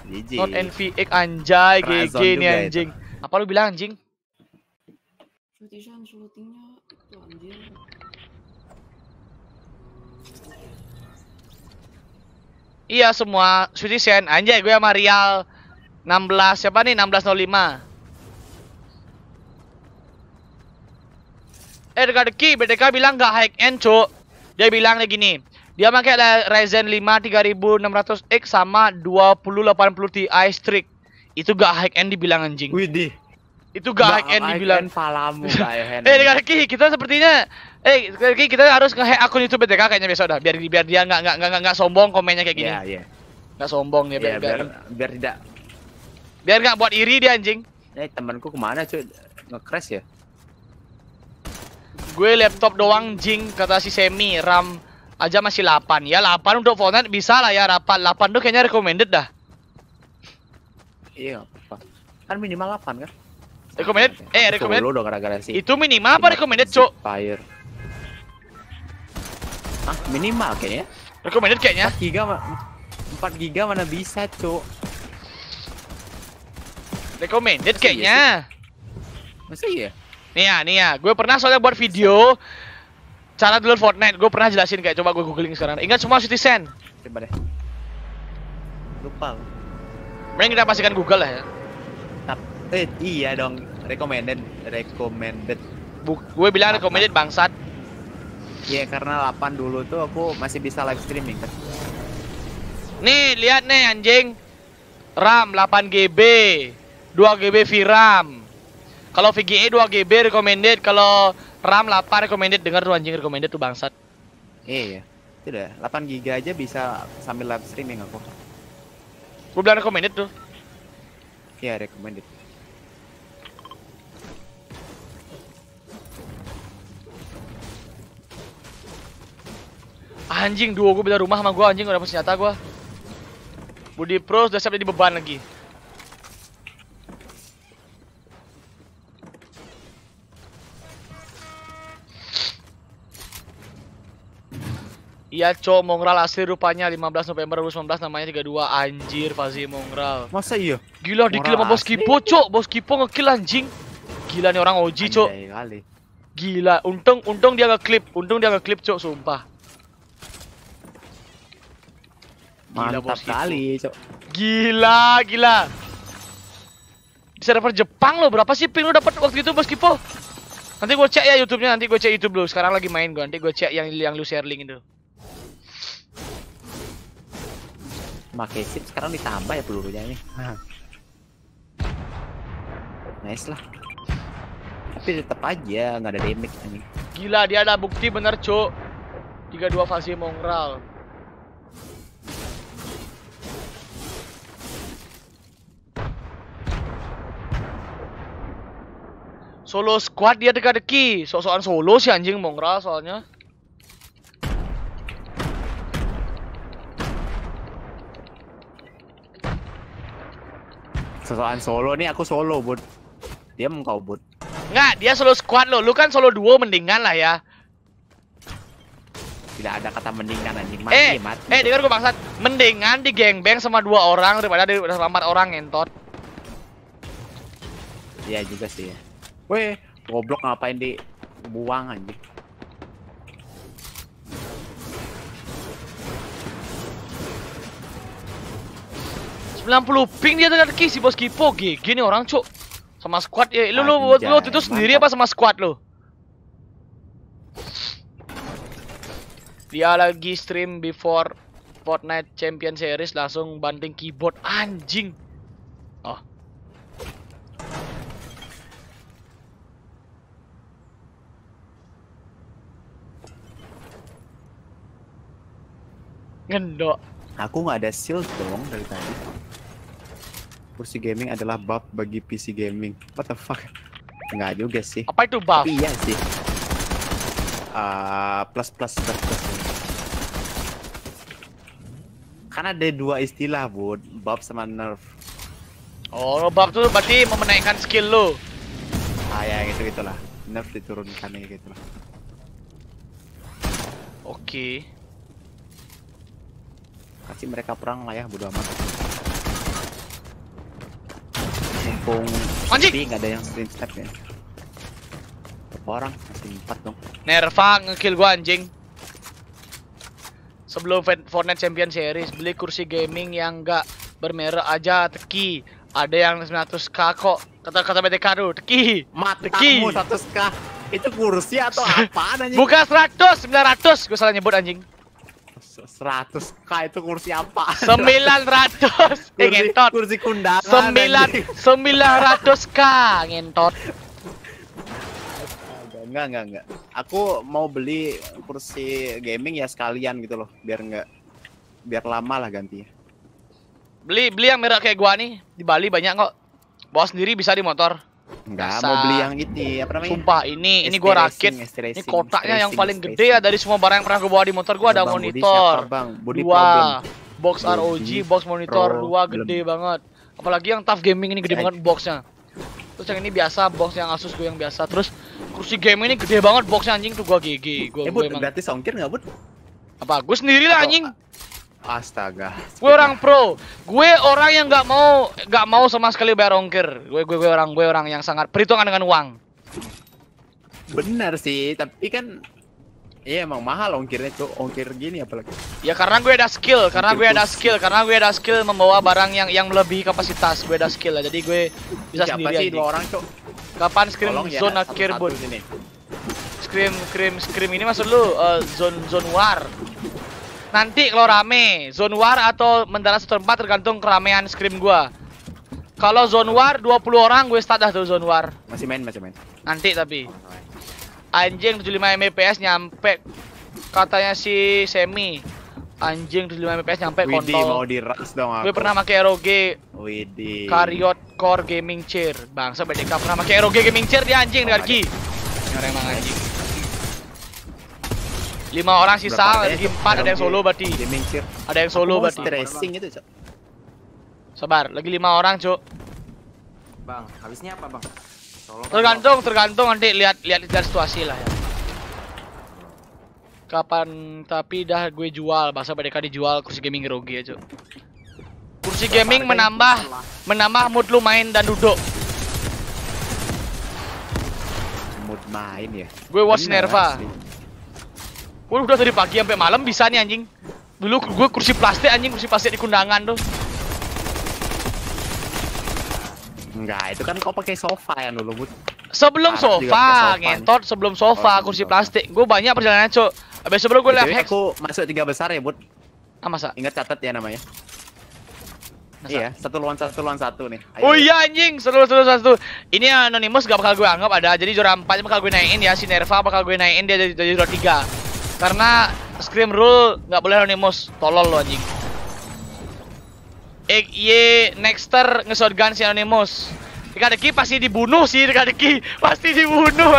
GG. Not NV Egg anjay GG nih anjing. Itu. Apa lu bilang anjing? Iya semua Sutisien anjay gue sama Rial 16 siapa nih 1605 Eh dekat Deki, BTK bilang gak high end, cu Dia kayak gini, dia pake Ryzen 5 3600X sama 2080 Ti Strix. Itu gak high end dibilang anjing. Widih. Itu gak, high end dibilang. palamu high end. eh, dengar Ki, kita sepertinya eh Ki kita harus nge-hack akun YouTube BTK kayaknya besok dah. Biar biar dia gak, gak, gak, gak sombong komennya kayak gini. Iya, iya. Yeah. Nggak sombong dia biar, yeah, biar, biar, biar tidak biar nggak buat iri dia anjing. Eh, temanku kemana cuy? Nge-crash ya? Gue laptop doang jing kata si Semi RAM aja masih 8 ya 8 untuk Fortnite bisa lah ya 8 8 tuh kayaknya recommended dah iya kan minimal 8 kan recommended ah, eh recommended dong gara-gara sih itu minimal apa recommended cok fire ah minimal kayaknya recommended kayaknya 4 giga 4 giga mana bisa cok recommended Masa iya kayaknya iya Masa iya Nih ya, nih ya. Gue pernah soalnya buat video cara dulu Fortnite. Gue pernah jelasin kayak coba gue googling sekarang. Ingat semua citizen. Coba deh. Lupa. Mending kita pastikan Google lah ya. Eh, iya dong. Recommended, recommended. Bu, gue bilang Lapan. recommended bangsat. Iya, karena 8 dulu tuh aku masih bisa live streaming. Nih, lihat nih anjing. RAM 8 GB, 2 GB VRAM. Kalau VGE 2GB recommended, kalau RAM 8 recommended. Dengar tuh anjing recommended tuh bangsat. Iya, iya. Tidak, 8 GB aja bisa sambil live streaming aku. Gue bilang recommended tuh. Iya, recommended. Anjing, duo gue beda rumah sama gue anjing udah dapat senjata gue. Budi Pro sudah siap jadi beban lagi. Iya, cok, Mongral asli rupanya 15 November 2019 namanya 32 anjir Fazi Mongral. Masa iya? Gila dikill sama Bos Kipo, cok. Bos Kipo ngekill anjing. Gila nih orang OG, cok. Gila, untung untung dia ngeklip, untung dia ngeklip, cok, sumpah. Gila, Mantap kali, cok. Gila, gila. Di server Jepang lo berapa sih ping lo dapat waktu itu Bos Kipo? Nanti gue cek ya YouTube-nya, nanti gue cek YouTube lu. Sekarang lagi main gue, nanti gue cek yang yang lu share link itu. pakai sip sekarang ditambah ya pelurunya ini nah. nice lah tapi tetap aja nggak ada damage ini gila dia ada bukti bener cuk 32 fase mongrel solo squad dia dekat deki sok-sokan solo si anjing mongrel soalnya Sosokan solo nih aku solo, Bud. Dia mengkau Bud. Enggak, dia solo squad lo. Lu kan solo duo mendingan lah ya. Tidak ada kata mendingan anjing. Mati, eh, mati. Eh, dengar gua bangsat. Mendingan di gangbang sama dua orang daripada di selamat orang ngentot. Iya juga sih ya. Weh, goblok ngapain di buang anjing. 90 ping dia dengan kisi bos kipo GG nih orang cuk sama squad ya lu lu lu itu sendiri apa sama squad lu dia lagi stream before Fortnite Champion Series langsung banting keyboard anjing oh ngendok aku nggak ada shield dong dari tadi kursi gaming adalah buff bagi PC gaming. What the fuck? Enggak juga sih. Apa itu buff? Tapi iya sih. Uh, plus plus plus plus. Karena ada dua istilah, Bud. Buff sama nerf. Oh, buff tuh berarti memenaikan skill lo. Ah ya, gitu gitulah. Nerf diturunkan ya gitulah. Oke. Okay. Kasih mereka perang lah ya, bodo amat. mumpung Anjing. nggak ada yang screen step ya orang masih empat dong Nerva ngekill gua anjing sebelum Fortnite Champion Series beli kursi gaming yang nggak bermerek aja teki ada yang 900k kok kata kata BTK tuh teki matamu teki. 100k itu kursi atau apa anjing bukan 100 900 gua salah nyebut anjing seratus k itu kursi apa? sembilan ratus eh, ngentot kursi kundangan sembilan ratus k ngentot enggak enggak enggak aku mau beli kursi gaming ya sekalian gitu loh biar enggak biar lama lah gantinya beli beli yang merah kayak gua nih di Bali banyak kok bawa sendiri bisa di motor Enggak, mau beli yang ini apa namanya? Sumpah, ini ini gua rakit. Racing, ini kotaknya yang paling gede ya dari semua barang yang pernah gua bawa di motor. Gua ada bang, monitor. bang? dua problem. box ROG, box monitor dua gede banget. Apalagi yang Tough Gaming ini gede Ay. banget boxnya. Terus yang ini biasa, box yang Asus gua yang biasa. Terus kursi gaming ini gede banget boxnya anjing tuh gua GG. Gua, eh, gua, gua emang... berarti songkir enggak, Bud? Apa? Gue sendiri lah anjing. Astaga. Gue orang pro. Gue orang yang nggak mau nggak mau sama sekali bayar ongkir. Gue gue gue orang gue orang yang sangat perhitungan dengan uang. Benar sih, tapi kan Iya emang mahal ongkirnya tuh ongkir gini apalagi. Ya karena gue ada skill, karena gue ada skill, karena gue ada skill membawa barang yang yang lebih kapasitas. Gue ada skill lah, jadi gue bisa Siapa sendiri. Siapa sih dua orang cok? Kapan scream Tolong ya, zone ya, akhir bun? Scream scream scream ini maksud lu uh, zone zone war. Nanti kalau rame, zone war atau mendarat satu tempat tergantung keramaian scrim gua. Kalau zone war 20 orang gue start dah tuh zone war. Masih main, masih main. Nanti tapi. Anjing 75 MPS nyampe katanya si Semi. Anjing 75 MPS nyampe kontol. mau di dong aku. Gue pernah pakai ROG. Widi. Kariot Core Gaming Chair. Bangsa BDK pernah pakai ROG Gaming Chair dia anjing oh, dengan Ki. Ngereng anjing. Lima orang sisa, lagi empat, ada yang solo berarti. Ada yang solo oh, berarti. Stressing itu, Cok. Sabar, lagi lima orang, Cok. Bang, habisnya apa, Bang? Kan? tergantung, tergantung nanti lihat lihat dari situasi lah ya. Kapan tapi dah gue jual, bahasa mereka dijual kursi gaming rugi aja, ya, Cok. Kursi gaming menambah menambah mood lu main dan duduk. Mood main ya. Gue watch Nerva gue udah dari pagi sampai malam bisa nih anjing. Dulu gue kursi plastik anjing, kursi plastik di kundangan tuh. Enggak, itu kan kau pakai sofa ya dulu, Bud. Sebelum sofa, sofa, ngentot sebelum sofa, oh, kursi plastik. Gue banyak perjalanan, Cok. Abis sebelum gue lihat Aku masuk tiga besar ya, Bud. Ah, masa? Ingat catat ya namanya. Masa? Iya, satu lawan satu lawan satu nih. Oh iya anjing, satu lawan satu satu. Ini anonymous gak bakal gue anggap ada. Jadi juara 4 bakal gue naikin ya, si Nerva bakal gue naikin dia jadi, jadi juara 3. Karena Scream Rule nggak boleh anonymous. Tolol lo anjing. XY eh, Nexter nge-shotgun si Anonymous. Dikadeki pasti dibunuh sih Dikadeki. Pasti dibunuh.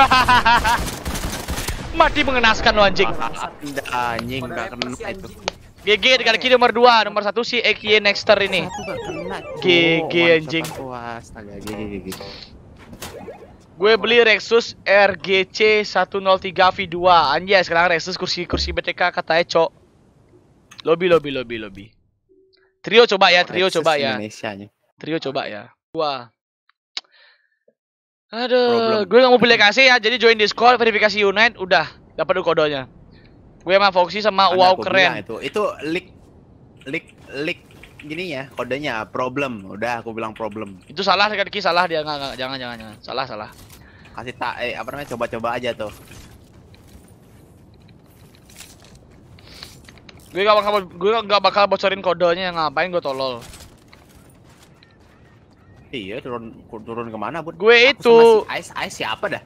Mati mengenaskan lo anjing. Anjing gak kena itu. GG Dikadeki nomor 2, nomor 1 si XY Nexter ini. GG anjing. Wah, astaga GG GG. Gue beli Rexus RGC 103 V2. Anjay, sekarang Rexus kursi-kursi BTK katanya, Cok. Lobby lobby lobby lobby. Trio coba ya, trio coba ya. Trio coba ya. Wah. Aduh, gue gak mau pilih kasih ya, jadi join Discord, verifikasi Unite, udah dapat kodenya. Gue sama Foxy sama Wow keren. Itu itu leak leak leak gini ya kodenya problem udah aku bilang problem itu salah kan ki salah dia nggak, nggak jangan jangan jangan salah salah kasih tak eh, apa namanya coba-coba aja tuh gue gak bakal gue gak bakal bocorin kodenya ngapain gue tolol iya turun turun kemana buat gue itu ice ice siapa dah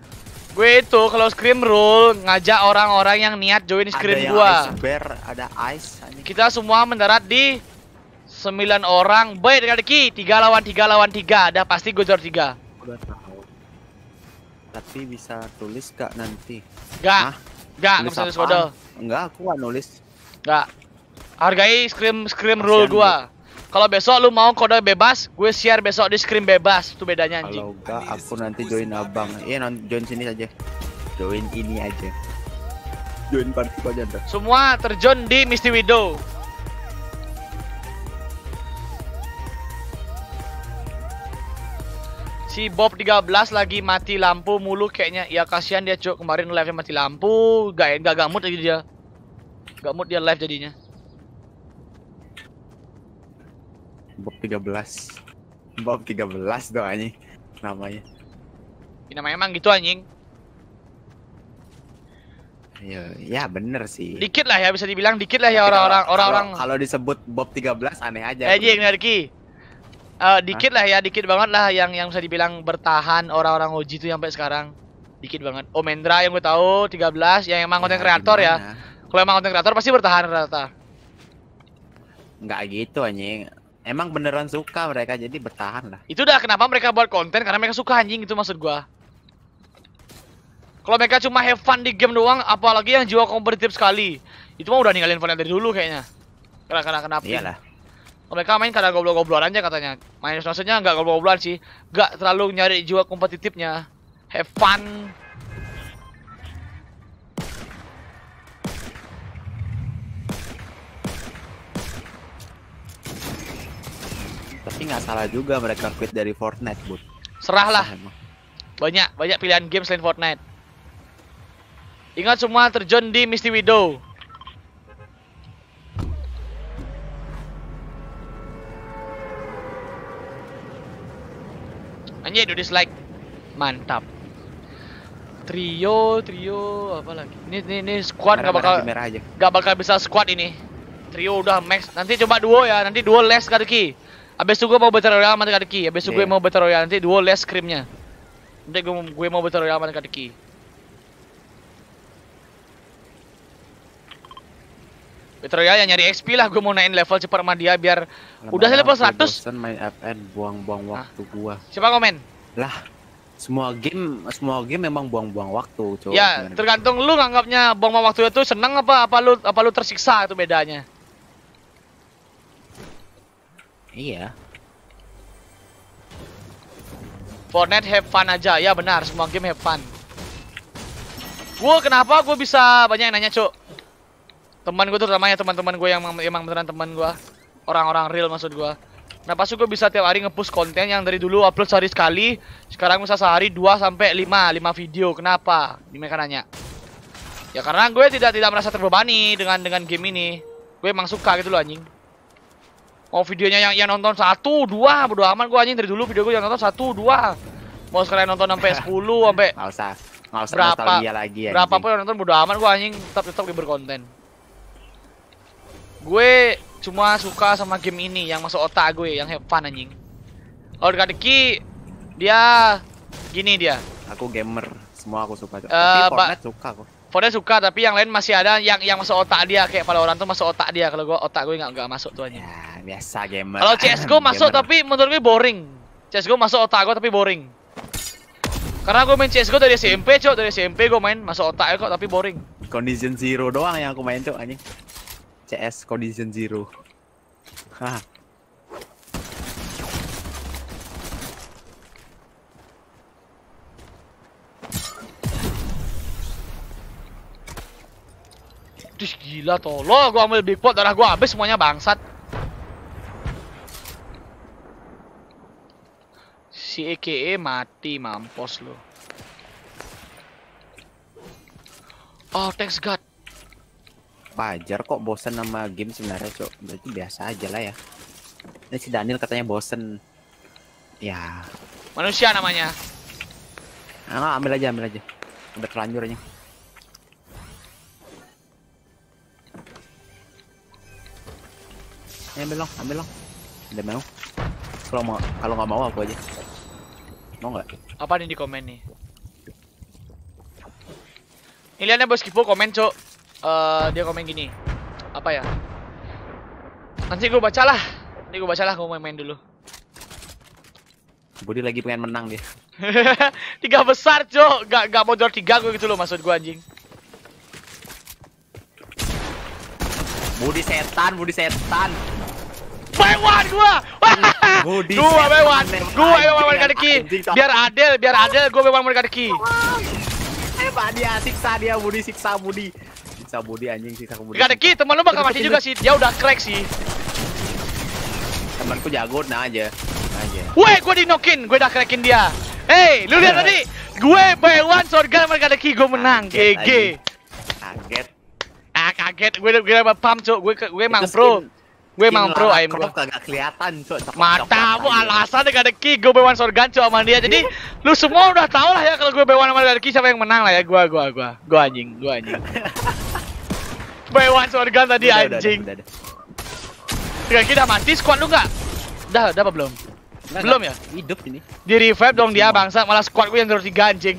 gue itu kalau scream rule ngajak orang-orang yang niat join scream ada ice bear, ada ice kita semua mendarat di 9 orang. Baik dengan Deki, 3 lawan 3 lawan 3. Ada pasti gue gocor 3. Udah tahu. Tapi bisa tulis gak nanti? Gak. Hah? Gak, nulis tulis kode. Enggak, aku gak nulis. Gak. Hargai scream scream rule gua. Kalau besok lu mau kode bebas, gue share besok di scream bebas. Itu bedanya anjing. Kalau enggak, aku nanti join abang. Iya, yeah, join sini aja. Join ini aja. Join party aja. Semua terjun di Misty Widow. Si Bob 13 lagi mati lampu mulu kayaknya. Ya kasihan dia, Cuk. Kemarin live-nya mati lampu, gak gak gamut lagi dia. Gak mood dia live jadinya. Bob 13. Bob 13 dong anjing namanya. Ini ya, namanya emang gitu anjing. Ya, ya bener sih. Dikit lah ya bisa dibilang dikit lah ya orang-orang orang-orang. Kalau disebut Bob 13 aneh aja. Anjing eh, Narki. Uh, dikit lah ya, dikit banget lah yang yang bisa dibilang bertahan orang-orang Oji itu sampai sekarang. Dikit banget. Omendra oh, yang gue tahu 13 yang emang konten ya, kreator ya. Kalau emang konten kreator pasti bertahan rata-rata. Enggak gitu anjing. Emang beneran suka mereka jadi bertahan lah. Itu udah kenapa mereka buat konten karena mereka suka anjing itu maksud gua. Kalau mereka cuma have fun di game doang, apalagi yang jiwa kompetitif sekali, itu mah udah ninggalin fun dari dulu kayaknya. Karena karena kenapa? Iyalah mereka main karena goblok-goblokan aja katanya main maksudnya nggak goblok-goblokan sih nggak terlalu nyari jiwa kompetitifnya have fun tapi nggak salah juga mereka quit dari Fortnite bud serahlah banyak banyak pilihan game selain Fortnite ingat semua terjun di Misty Widow Anjay, do this mantap. Trio, trio, apa lagi? Ini ini, ini squad nggak bakal merah aja. nggak bakal bisa squad ini. Trio udah max. Nanti coba duo ya, nanti duo less kaki, Abis itu gue mau battle royale sama kadeki Abis itu gue iya. mau battle royale nanti duo less krimnya. Nanti gue, mau battle royale sama kadeki Petro ya yang nyari XP lah gue mau naikin level cepat sama dia biar Lama udah level 100 Bosen main FN buang-buang waktu nah. gua siapa komen lah semua game semua game memang buang-buang waktu cowok ya tergantung lu nganggapnya buang-buang waktu itu seneng apa apa lu apa lu tersiksa itu bedanya iya Fortnite have fun aja ya benar semua game have fun gua kenapa gue bisa banyak yang nanya cok teman gue ya teman-teman gue yang emang beneran teman gue orang-orang real maksud gue nah pasti gue bisa tiap hari ngepush konten yang dari dulu upload sehari sekali sekarang bisa sehari dua sampai lima lima video kenapa di nanya ya karena gue tidak tidak merasa terbebani dengan dengan game ini gue emang suka gitu loh anjing mau videonya yang yang nonton satu dua berdua aman gue anjing dari dulu video gue yang nonton satu dua mau sekalian nonton sampai sepuluh sampai nggak usah nggak usah berapa lagi ya, berapa pun yang nonton bodo aman gue anjing tetap tetap gue berkonten gue cuma suka sama game ini yang masuk otak gue yang have fun anjing kalau Kadeki dia gini dia aku gamer semua aku suka uh, tapi Fortnite suka kok Fortnite suka tapi yang lain masih ada yang yang masuk otak dia kayak pada orang tuh masuk otak dia kalau gue otak gue nggak nggak masuk tuh anjing Ya, biasa gamer. Kalau CS:GO masuk gamer. tapi menurut gue boring. CS:GO masuk otak gue tapi boring. Karena gue main CSGO dari SMP, cok. Dari SMP gue main masuk otak kok, tapi boring. Condition zero doang yang aku main, cok, anjing. CS Condition Zero. Hah. Dis gila tolong gua ambil big pot darah gua habis semuanya bangsat. Si EKE mati mampus lo. Oh, thanks God. Fajar kok bosen sama game sebenarnya cok berarti biasa aja lah ya ini si Daniel katanya bosen ya manusia namanya nah, ambil aja ambil aja udah terlanjurnya. ya, eh, ambil dong ambil dong udah mau kalau mau kalau nggak mau aku aja mau nggak apa nih di komen nih ini liatnya bos kipo komen cok Eh, dia komen gini apa ya nanti gue bacalah nanti gue bacalah gue main-main dulu Budi lagi pengen menang dia tiga besar cok gak gak mau jor tiga gue gitu loh maksud gue anjing Budi setan Budi setan Bewan gua. Budi. Gua bewan! Gua Baywan Kadeki. Biar adil, biar adil gua Baywan Kadeki. Eh, Pak dia siksa dia Budi siksa Budi sisa bodi anjing sisa kemudian. Gak ada ki, teman lu bakal mati juga sih. Dia udah crack sih. Temanku jago nah aja. Nah aja. gue gua dinokin, gue udah crackin dia. Hey, lu lihat tadi gue by one sorga mereka ada ki gue menang. GG. Kaget. Ah, kaget. Gue gue pam, Cuk. Gue gue emang pro. Gue emang pro aim gua. keliatan, kelihatan, Mata Matamu alasan gak ada ki gue by one sorga cok sama dia. Jadi lu semua udah tau lah ya kalau gue by one sama ada ki siapa yang menang lah ya. gue gue gue, gue anjing, gue anjing. Bewas organ tadi udah, anjing. Udah, udah, udah, udah. kita mati squad lu enggak? Udah, udah apa belum? Nggak, belum ya? Hidup ini. Di revive dong dia bangsa, malah squad gue yang terus diganjing.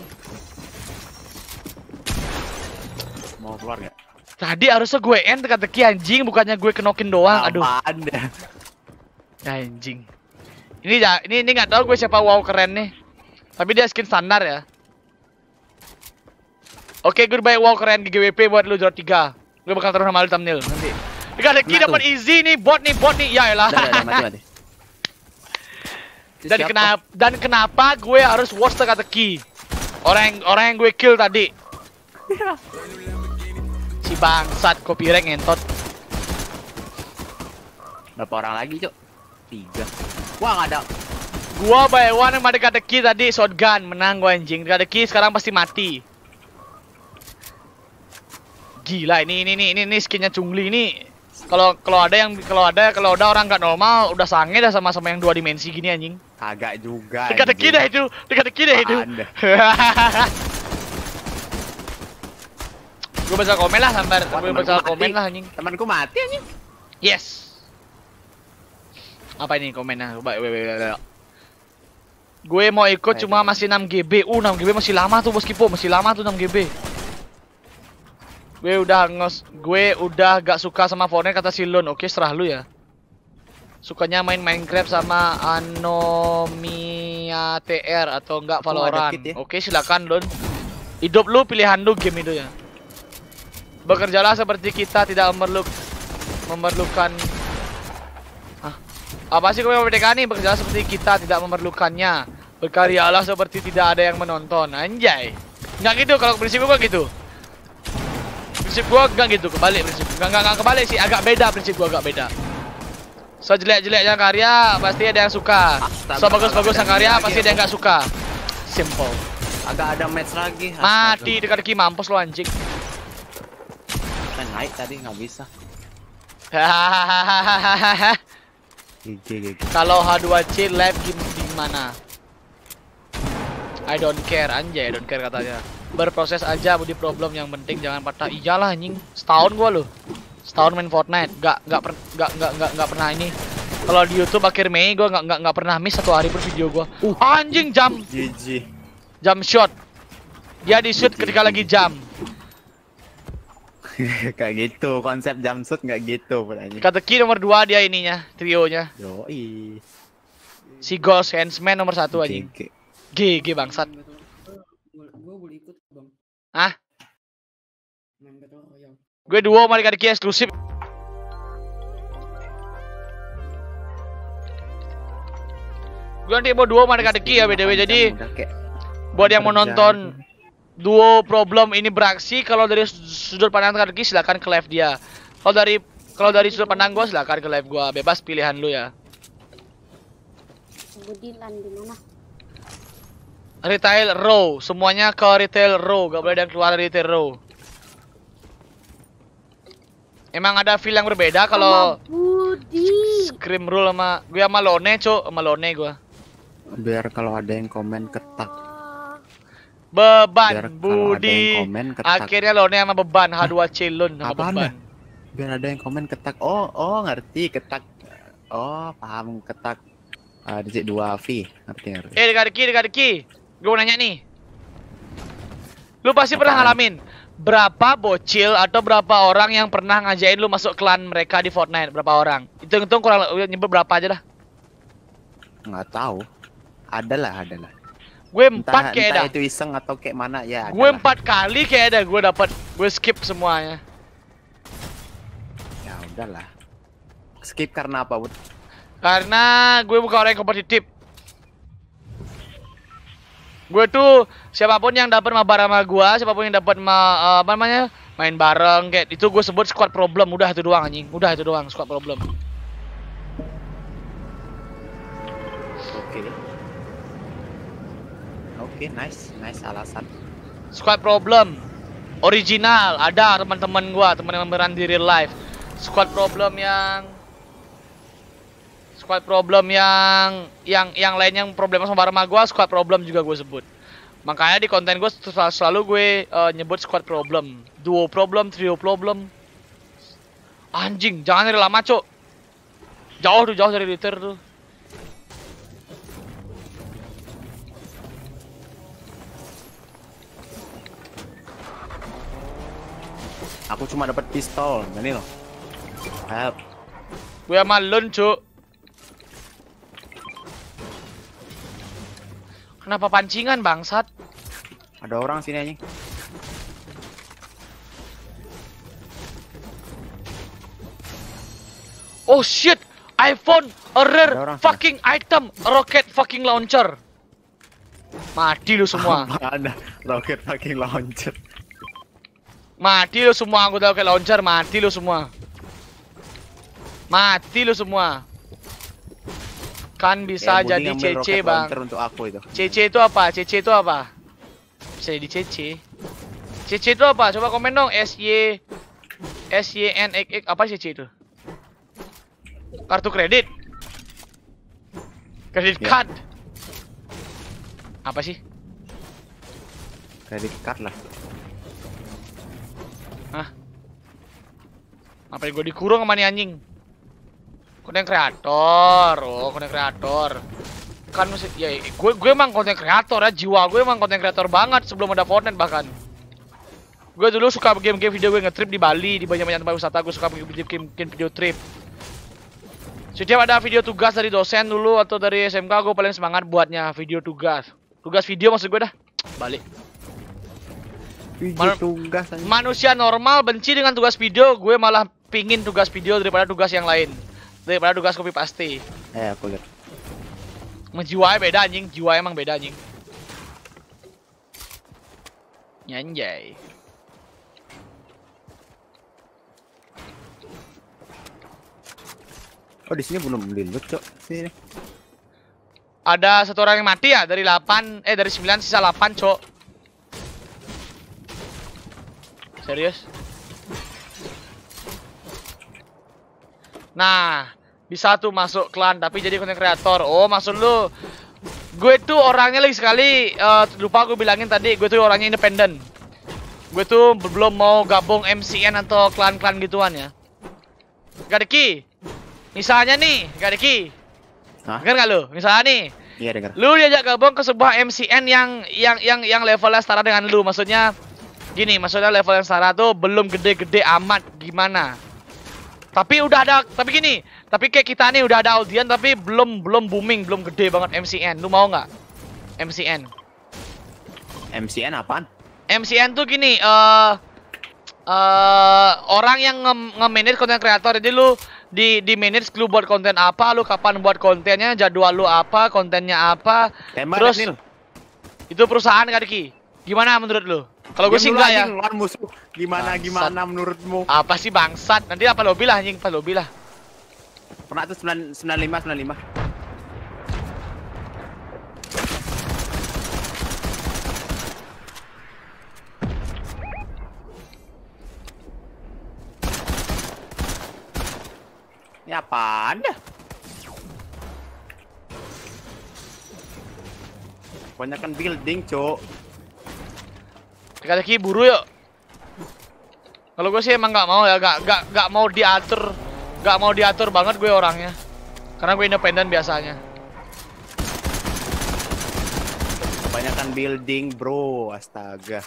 Mau keluar gak? Tadi harusnya gue end teka-teki anjing, bukannya gue kenokin doang. Aduh. Apaan ya? Anjing. Ini ya, ini ini nggak tau gue siapa wow keren nih. Tapi dia skin standar ya. Oke, okay, goodbye wow keren GWP buat lu Jor tiga. Gue bakal taruh nama di thumbnail nanti. Gak ada key dapat easy nih, bot nih, bot nih. ya lah. Dan kenapa dan kenapa gue harus watch the kata key? Orang orang yang gue kill tadi. si bangsat kopi copyright ngentot. Berapa orang lagi, Cok? Tiga. Wah, gak ada. Gua by one yang ada kata tadi shotgun, menang gua anjing. Kata key sekarang pasti mati gila ini ini ini ini, ini skinnya Chungli ini kalau kalau ada yang kalau ada kalau ada orang nggak normal udah sange dah sama sama yang dua dimensi gini anjing agak juga dekat teki dah itu dekat teki dah itu gue baca komen lah sambar, gue baca komen lah anjing temanku mati anjing yes apa ini komennya coba gue mau ikut nah, cuma masih 6 GB u 6 GB masih lama tuh bos kipo masih lama tuh 6 GB Gue udah ngos, gue udah gak suka sama Fortnite kata Silon. Oke, serah lu ya. Sukanya main Minecraft sama Anomia TR atau enggak oh, Valorant. Oh, ya. Oke, silakan Don. Hidup lu pilihan lu game itu ya. Bekerjalah seperti kita tidak memerluk memerlukan Hah? Apa sih kau PDK nih? Bekerjalah seperti kita tidak memerlukannya. Berkaryalah seperti tidak ada yang menonton. Anjay. Nggak gitu kalau prinsip gue gitu prinsip gua enggak gitu kebalik prinsip enggak enggak, enggak kebalik sih agak beda prinsip gua agak beda so jelek-jeleknya karya pasti ada yang suka so bagus-bagusnya karya pasti ya. ada yang nggak suka simple agak ada match lagi mati dekat kaki mampus lo anjing naik tadi nggak bisa kalau H2C live game di mana I don't care anjay I don't care katanya berproses aja budi problem yang penting jangan patah iyalah anjing setahun gua loh setahun main Fortnite gak gak per, gak, gak, gak, nggak pernah ini kalau di YouTube akhir Mei gua gak, gak, nggak pernah miss satu hari per video gua uh. anjing jam GG jam shot dia di shoot GG. ketika lagi jam kayak gitu konsep jam shoot nggak gitu berarti kata key nomor dua dia ininya trionya yoi si Ghost Handsman nomor satu anjing GG bangsat Hah? Nah, ya. Gue duo mari adik eksklusif. Gue nanti mau duo mari adik ya btw. Jadi buat yang mau nonton duo problem ini beraksi kalau dari sudut pandang adik silakan ke live dia. Kalau dari kalau dari sudut pandang gue silakan ke live gue. Bebas pilihan lu ya. Budilan di mana? Retail row, semuanya ke retail row, gak boleh ada yang keluar dari retail row. Emang ada feel yang berbeda kalau Budi. Scream rule sama gue sama Lone, Cok, sama Lone gua. Biar kalau ada yang komen ketak. Beban Biar Budi. komen, ketak. Akhirnya Lone sama beban H2C sama Apaan beban. Ya? Biar ada yang komen ketak. Oh, oh ngerti ketak. Oh, paham ketak. Uh, DJ 2 V, ngerti ngerti. Eh, dekat dekat dekat dekat. Gue nanya nih. Lu pasti pernah ngalamin berapa bocil atau berapa orang yang pernah ngajain lu masuk klan mereka di Fortnite? Berapa orang? Hitung-hitung kurang nyebut berapa aja dah. Nggak tahu. Adalah, adalah. Gue empat kayak ada. itu iseng atau kayak mana ya. Gue adalah. empat kali kayak ada gue dapat. Gue skip semuanya. Ya udahlah. Skip karena apa, Bud? Karena gue bukan orang yang kompetitif gue tuh siapapun yang dapat mabar sama gue siapapun yang dapat ma uh, apa namanya main bareng kayak itu gue sebut squad problem udah itu doang anjing udah itu doang squad problem oke okay. oke okay, nice nice alasan squad problem original ada teman-teman gue teman yang beran live live squad problem yang squad problem yang yang yang lain yang problem sama Barma gue squad problem juga gue sebut makanya di konten gue selalu, selalu gue uh, nyebut squad problem duo problem trio problem anjing jangan dari lama cok jauh tuh jauh dari liter tuh aku cuma dapat pistol ini loh help gue sama lun Kenapa pancingan bangsat? Ada orang sini aja. Oh shit, iPhone a rare fucking item, rocket fucking launcher. Mati lu semua. Ada rocket fucking launcher. Mati lu semua, aku rocket launcher, mati lu semua. Mati lu semua. Kan bisa ya, jadi CC, Bang. Untuk aku itu. CC itu apa? CC itu apa? Bisa jadi CC. CC itu apa? Coba komen dong. S Y N X X apa CC itu? Kartu kredit. Kredit ya. card. Apa sih? Kredit card lah. Hah? Apa yang gue dikurung sama nih anjing? konten kreator oh konten kreator kan masih ya gue gue emang konten kreator ya jiwa gue emang konten kreator banget sebelum ada Fortnite bahkan gue dulu suka game-game video gue ngetrip di Bali di banyak-banyak tempat wisata gue suka bikin video trip setiap ada video tugas dari dosen dulu atau dari SMK gue paling semangat buatnya video tugas tugas video maksud gue dah balik Man tugas manusia normal benci dengan tugas video gue malah pingin tugas video daripada tugas yang lain deh, padahal dugas kopi pasti. Eh, aku lihat. Menjiwanya beda anjing, jiwa emang beda anjing. Nyanjay. Oh, di sini belum beli loot, Cok. Sini. Ada satu orang yang mati ya dari 8 eh dari 9 sisa 8, Cok. Serius? Nah, bisa tuh masuk klan tapi jadi konten kreator. Oh, maksud lu gue tuh orangnya lagi sekali uh, lupa aku bilangin tadi gue tuh orangnya independen gue tuh belum mau gabung MCN atau klan-klan gituan ya gak ada key misalnya nih gak ada key denger gak lu misalnya nih iya denger lu diajak gabung ke sebuah MCN yang yang yang yang levelnya setara dengan lu maksudnya gini maksudnya level yang setara tuh belum gede-gede amat gimana tapi udah ada tapi gini tapi kayak kita nih udah ada audien tapi belum belum booming, belum gede banget MCN. Lu mau nggak? MCN. MCN apaan? MCN tuh gini, uh, uh, orang yang nge-manage nge konten kreator. Jadi lu di di manage lu buat konten apa, lu kapan buat kontennya, jadwal lu apa, kontennya apa. Tembak Terus Daniel. itu perusahaan kan Ki? Gimana menurut lu? Kalau gue sih enggak ya. Gimana bangsat. gimana menurutmu? Apa sih bangsat? Nanti apa lo bilang anjing, apa lo bilang? Pernah tuh 95, 95. Ini apaan dah? kan building, cok. kita lagi buru yuk. Kalau gue sih emang gak mau ya, gak, nggak nggak mau diatur Gak mau diatur banget gue orangnya. Karena gue independen biasanya. Kebanyakan building, bro. Astaga.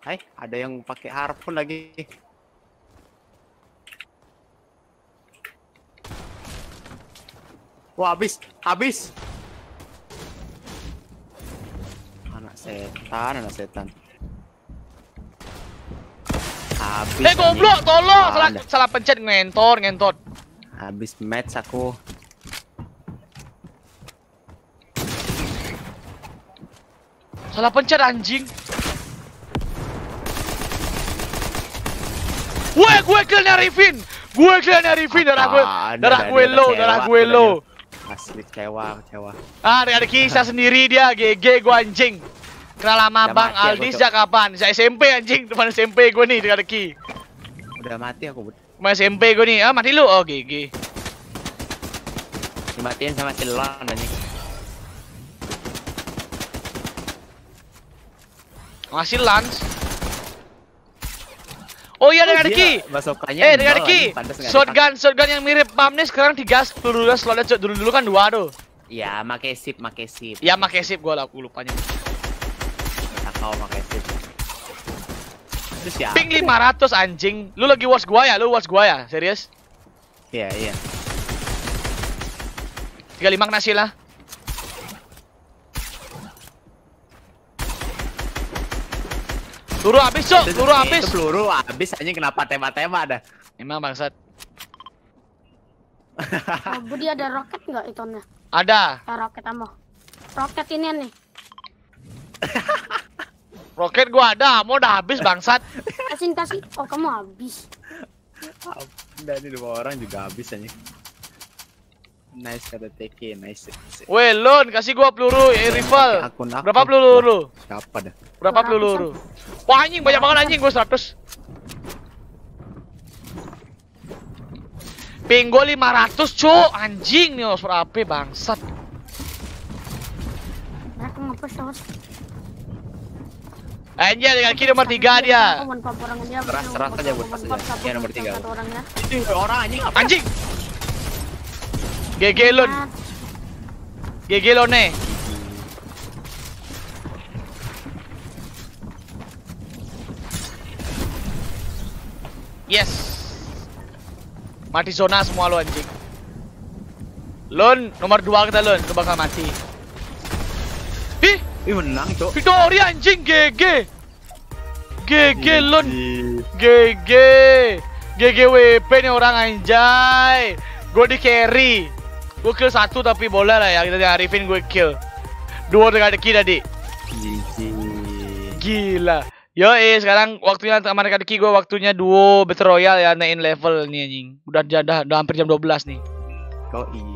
Hai, ada yang pakai harpoon lagi. Wah, habis, habis. setan anak setan habis eh hey, goblok tolong salah, salah pencet ngentot ngentot habis match aku salah pencet anjing gue gue kill nyarifin. gue kill nyarifin darah gue ah, darah gue low darah gue low asli kecewa kecewa ah ada, ada kisah sendiri dia GG gue anjing Kenal lama Bang Aldi sejak kapan? Sejak SMP anjing, teman SMP gue nih dengan Ki. Udah mati aku. Mas SMP gue nih. Ah, mati lu. Oh, GG. Dimatiin sama si Lon anjing. Masih lans. Oh iya dengan oh, Ki. Eh dengan Ki. Shotgun, shotgun yang mirip nih sekarang digas dulu dulu slotnya dulu dulu kan dua tuh. Iya, make sip, make sip. Iya, make sip gua lah aku Oh, pakai sih. Terus ya. Ping 500 anjing. Lu lagi watch gua ya? Lu watch gua ya? Serius? Iya, yeah, iya. Yeah. 35 kena sih lah. Peluru habis, Cok. Peluru habis. Peluru habis anjing kenapa tema-tema ada? Emang bangsat. oh, Budi ada roket nggak ikonnya? Ada. Ya, roket ammo. Roket ini nih. Roket gua ada, mau udah habis bangsat. Kasih kasih. Oh, kamu habis. Ini dua orang juga habis aja. Nice kata TK, nice. Weh, loan kasih gua peluru ya, eh, rifle. Aku nak. Berapa peluru lu? Siapa dah? Berapa peluru Wah, anjing banyak banget anjing gua 100. Pinggul lima 500, cuk. Anjing nih, harus HP bangsat. Aku ngepes, harus. Anjir dengan kill nomor 3 dia. Keras keras aja buat pas aja. Dia nomor 3. orang anjing Anjing. GG lon. GG lon nih. Eh. Yes. Mati zona semua lo anjing. Lon nomor 2 kita lon, lu bakal mati. Ih. Ih menang, Cok. Victory anjing GG. GG Lun. GG. WP nih orang anjay. Gue di carry. Gue kill satu tapi bola lah ya. Kita ya, Arifin ya, gue kill. Dua dengan Deki tadi. Gila. Yo, eh sekarang waktunya sama Reka gue waktunya duo Battle Royale ya naikin level nih anjing. Udah, jadah udah hampir jam 12 nih. Kau iya.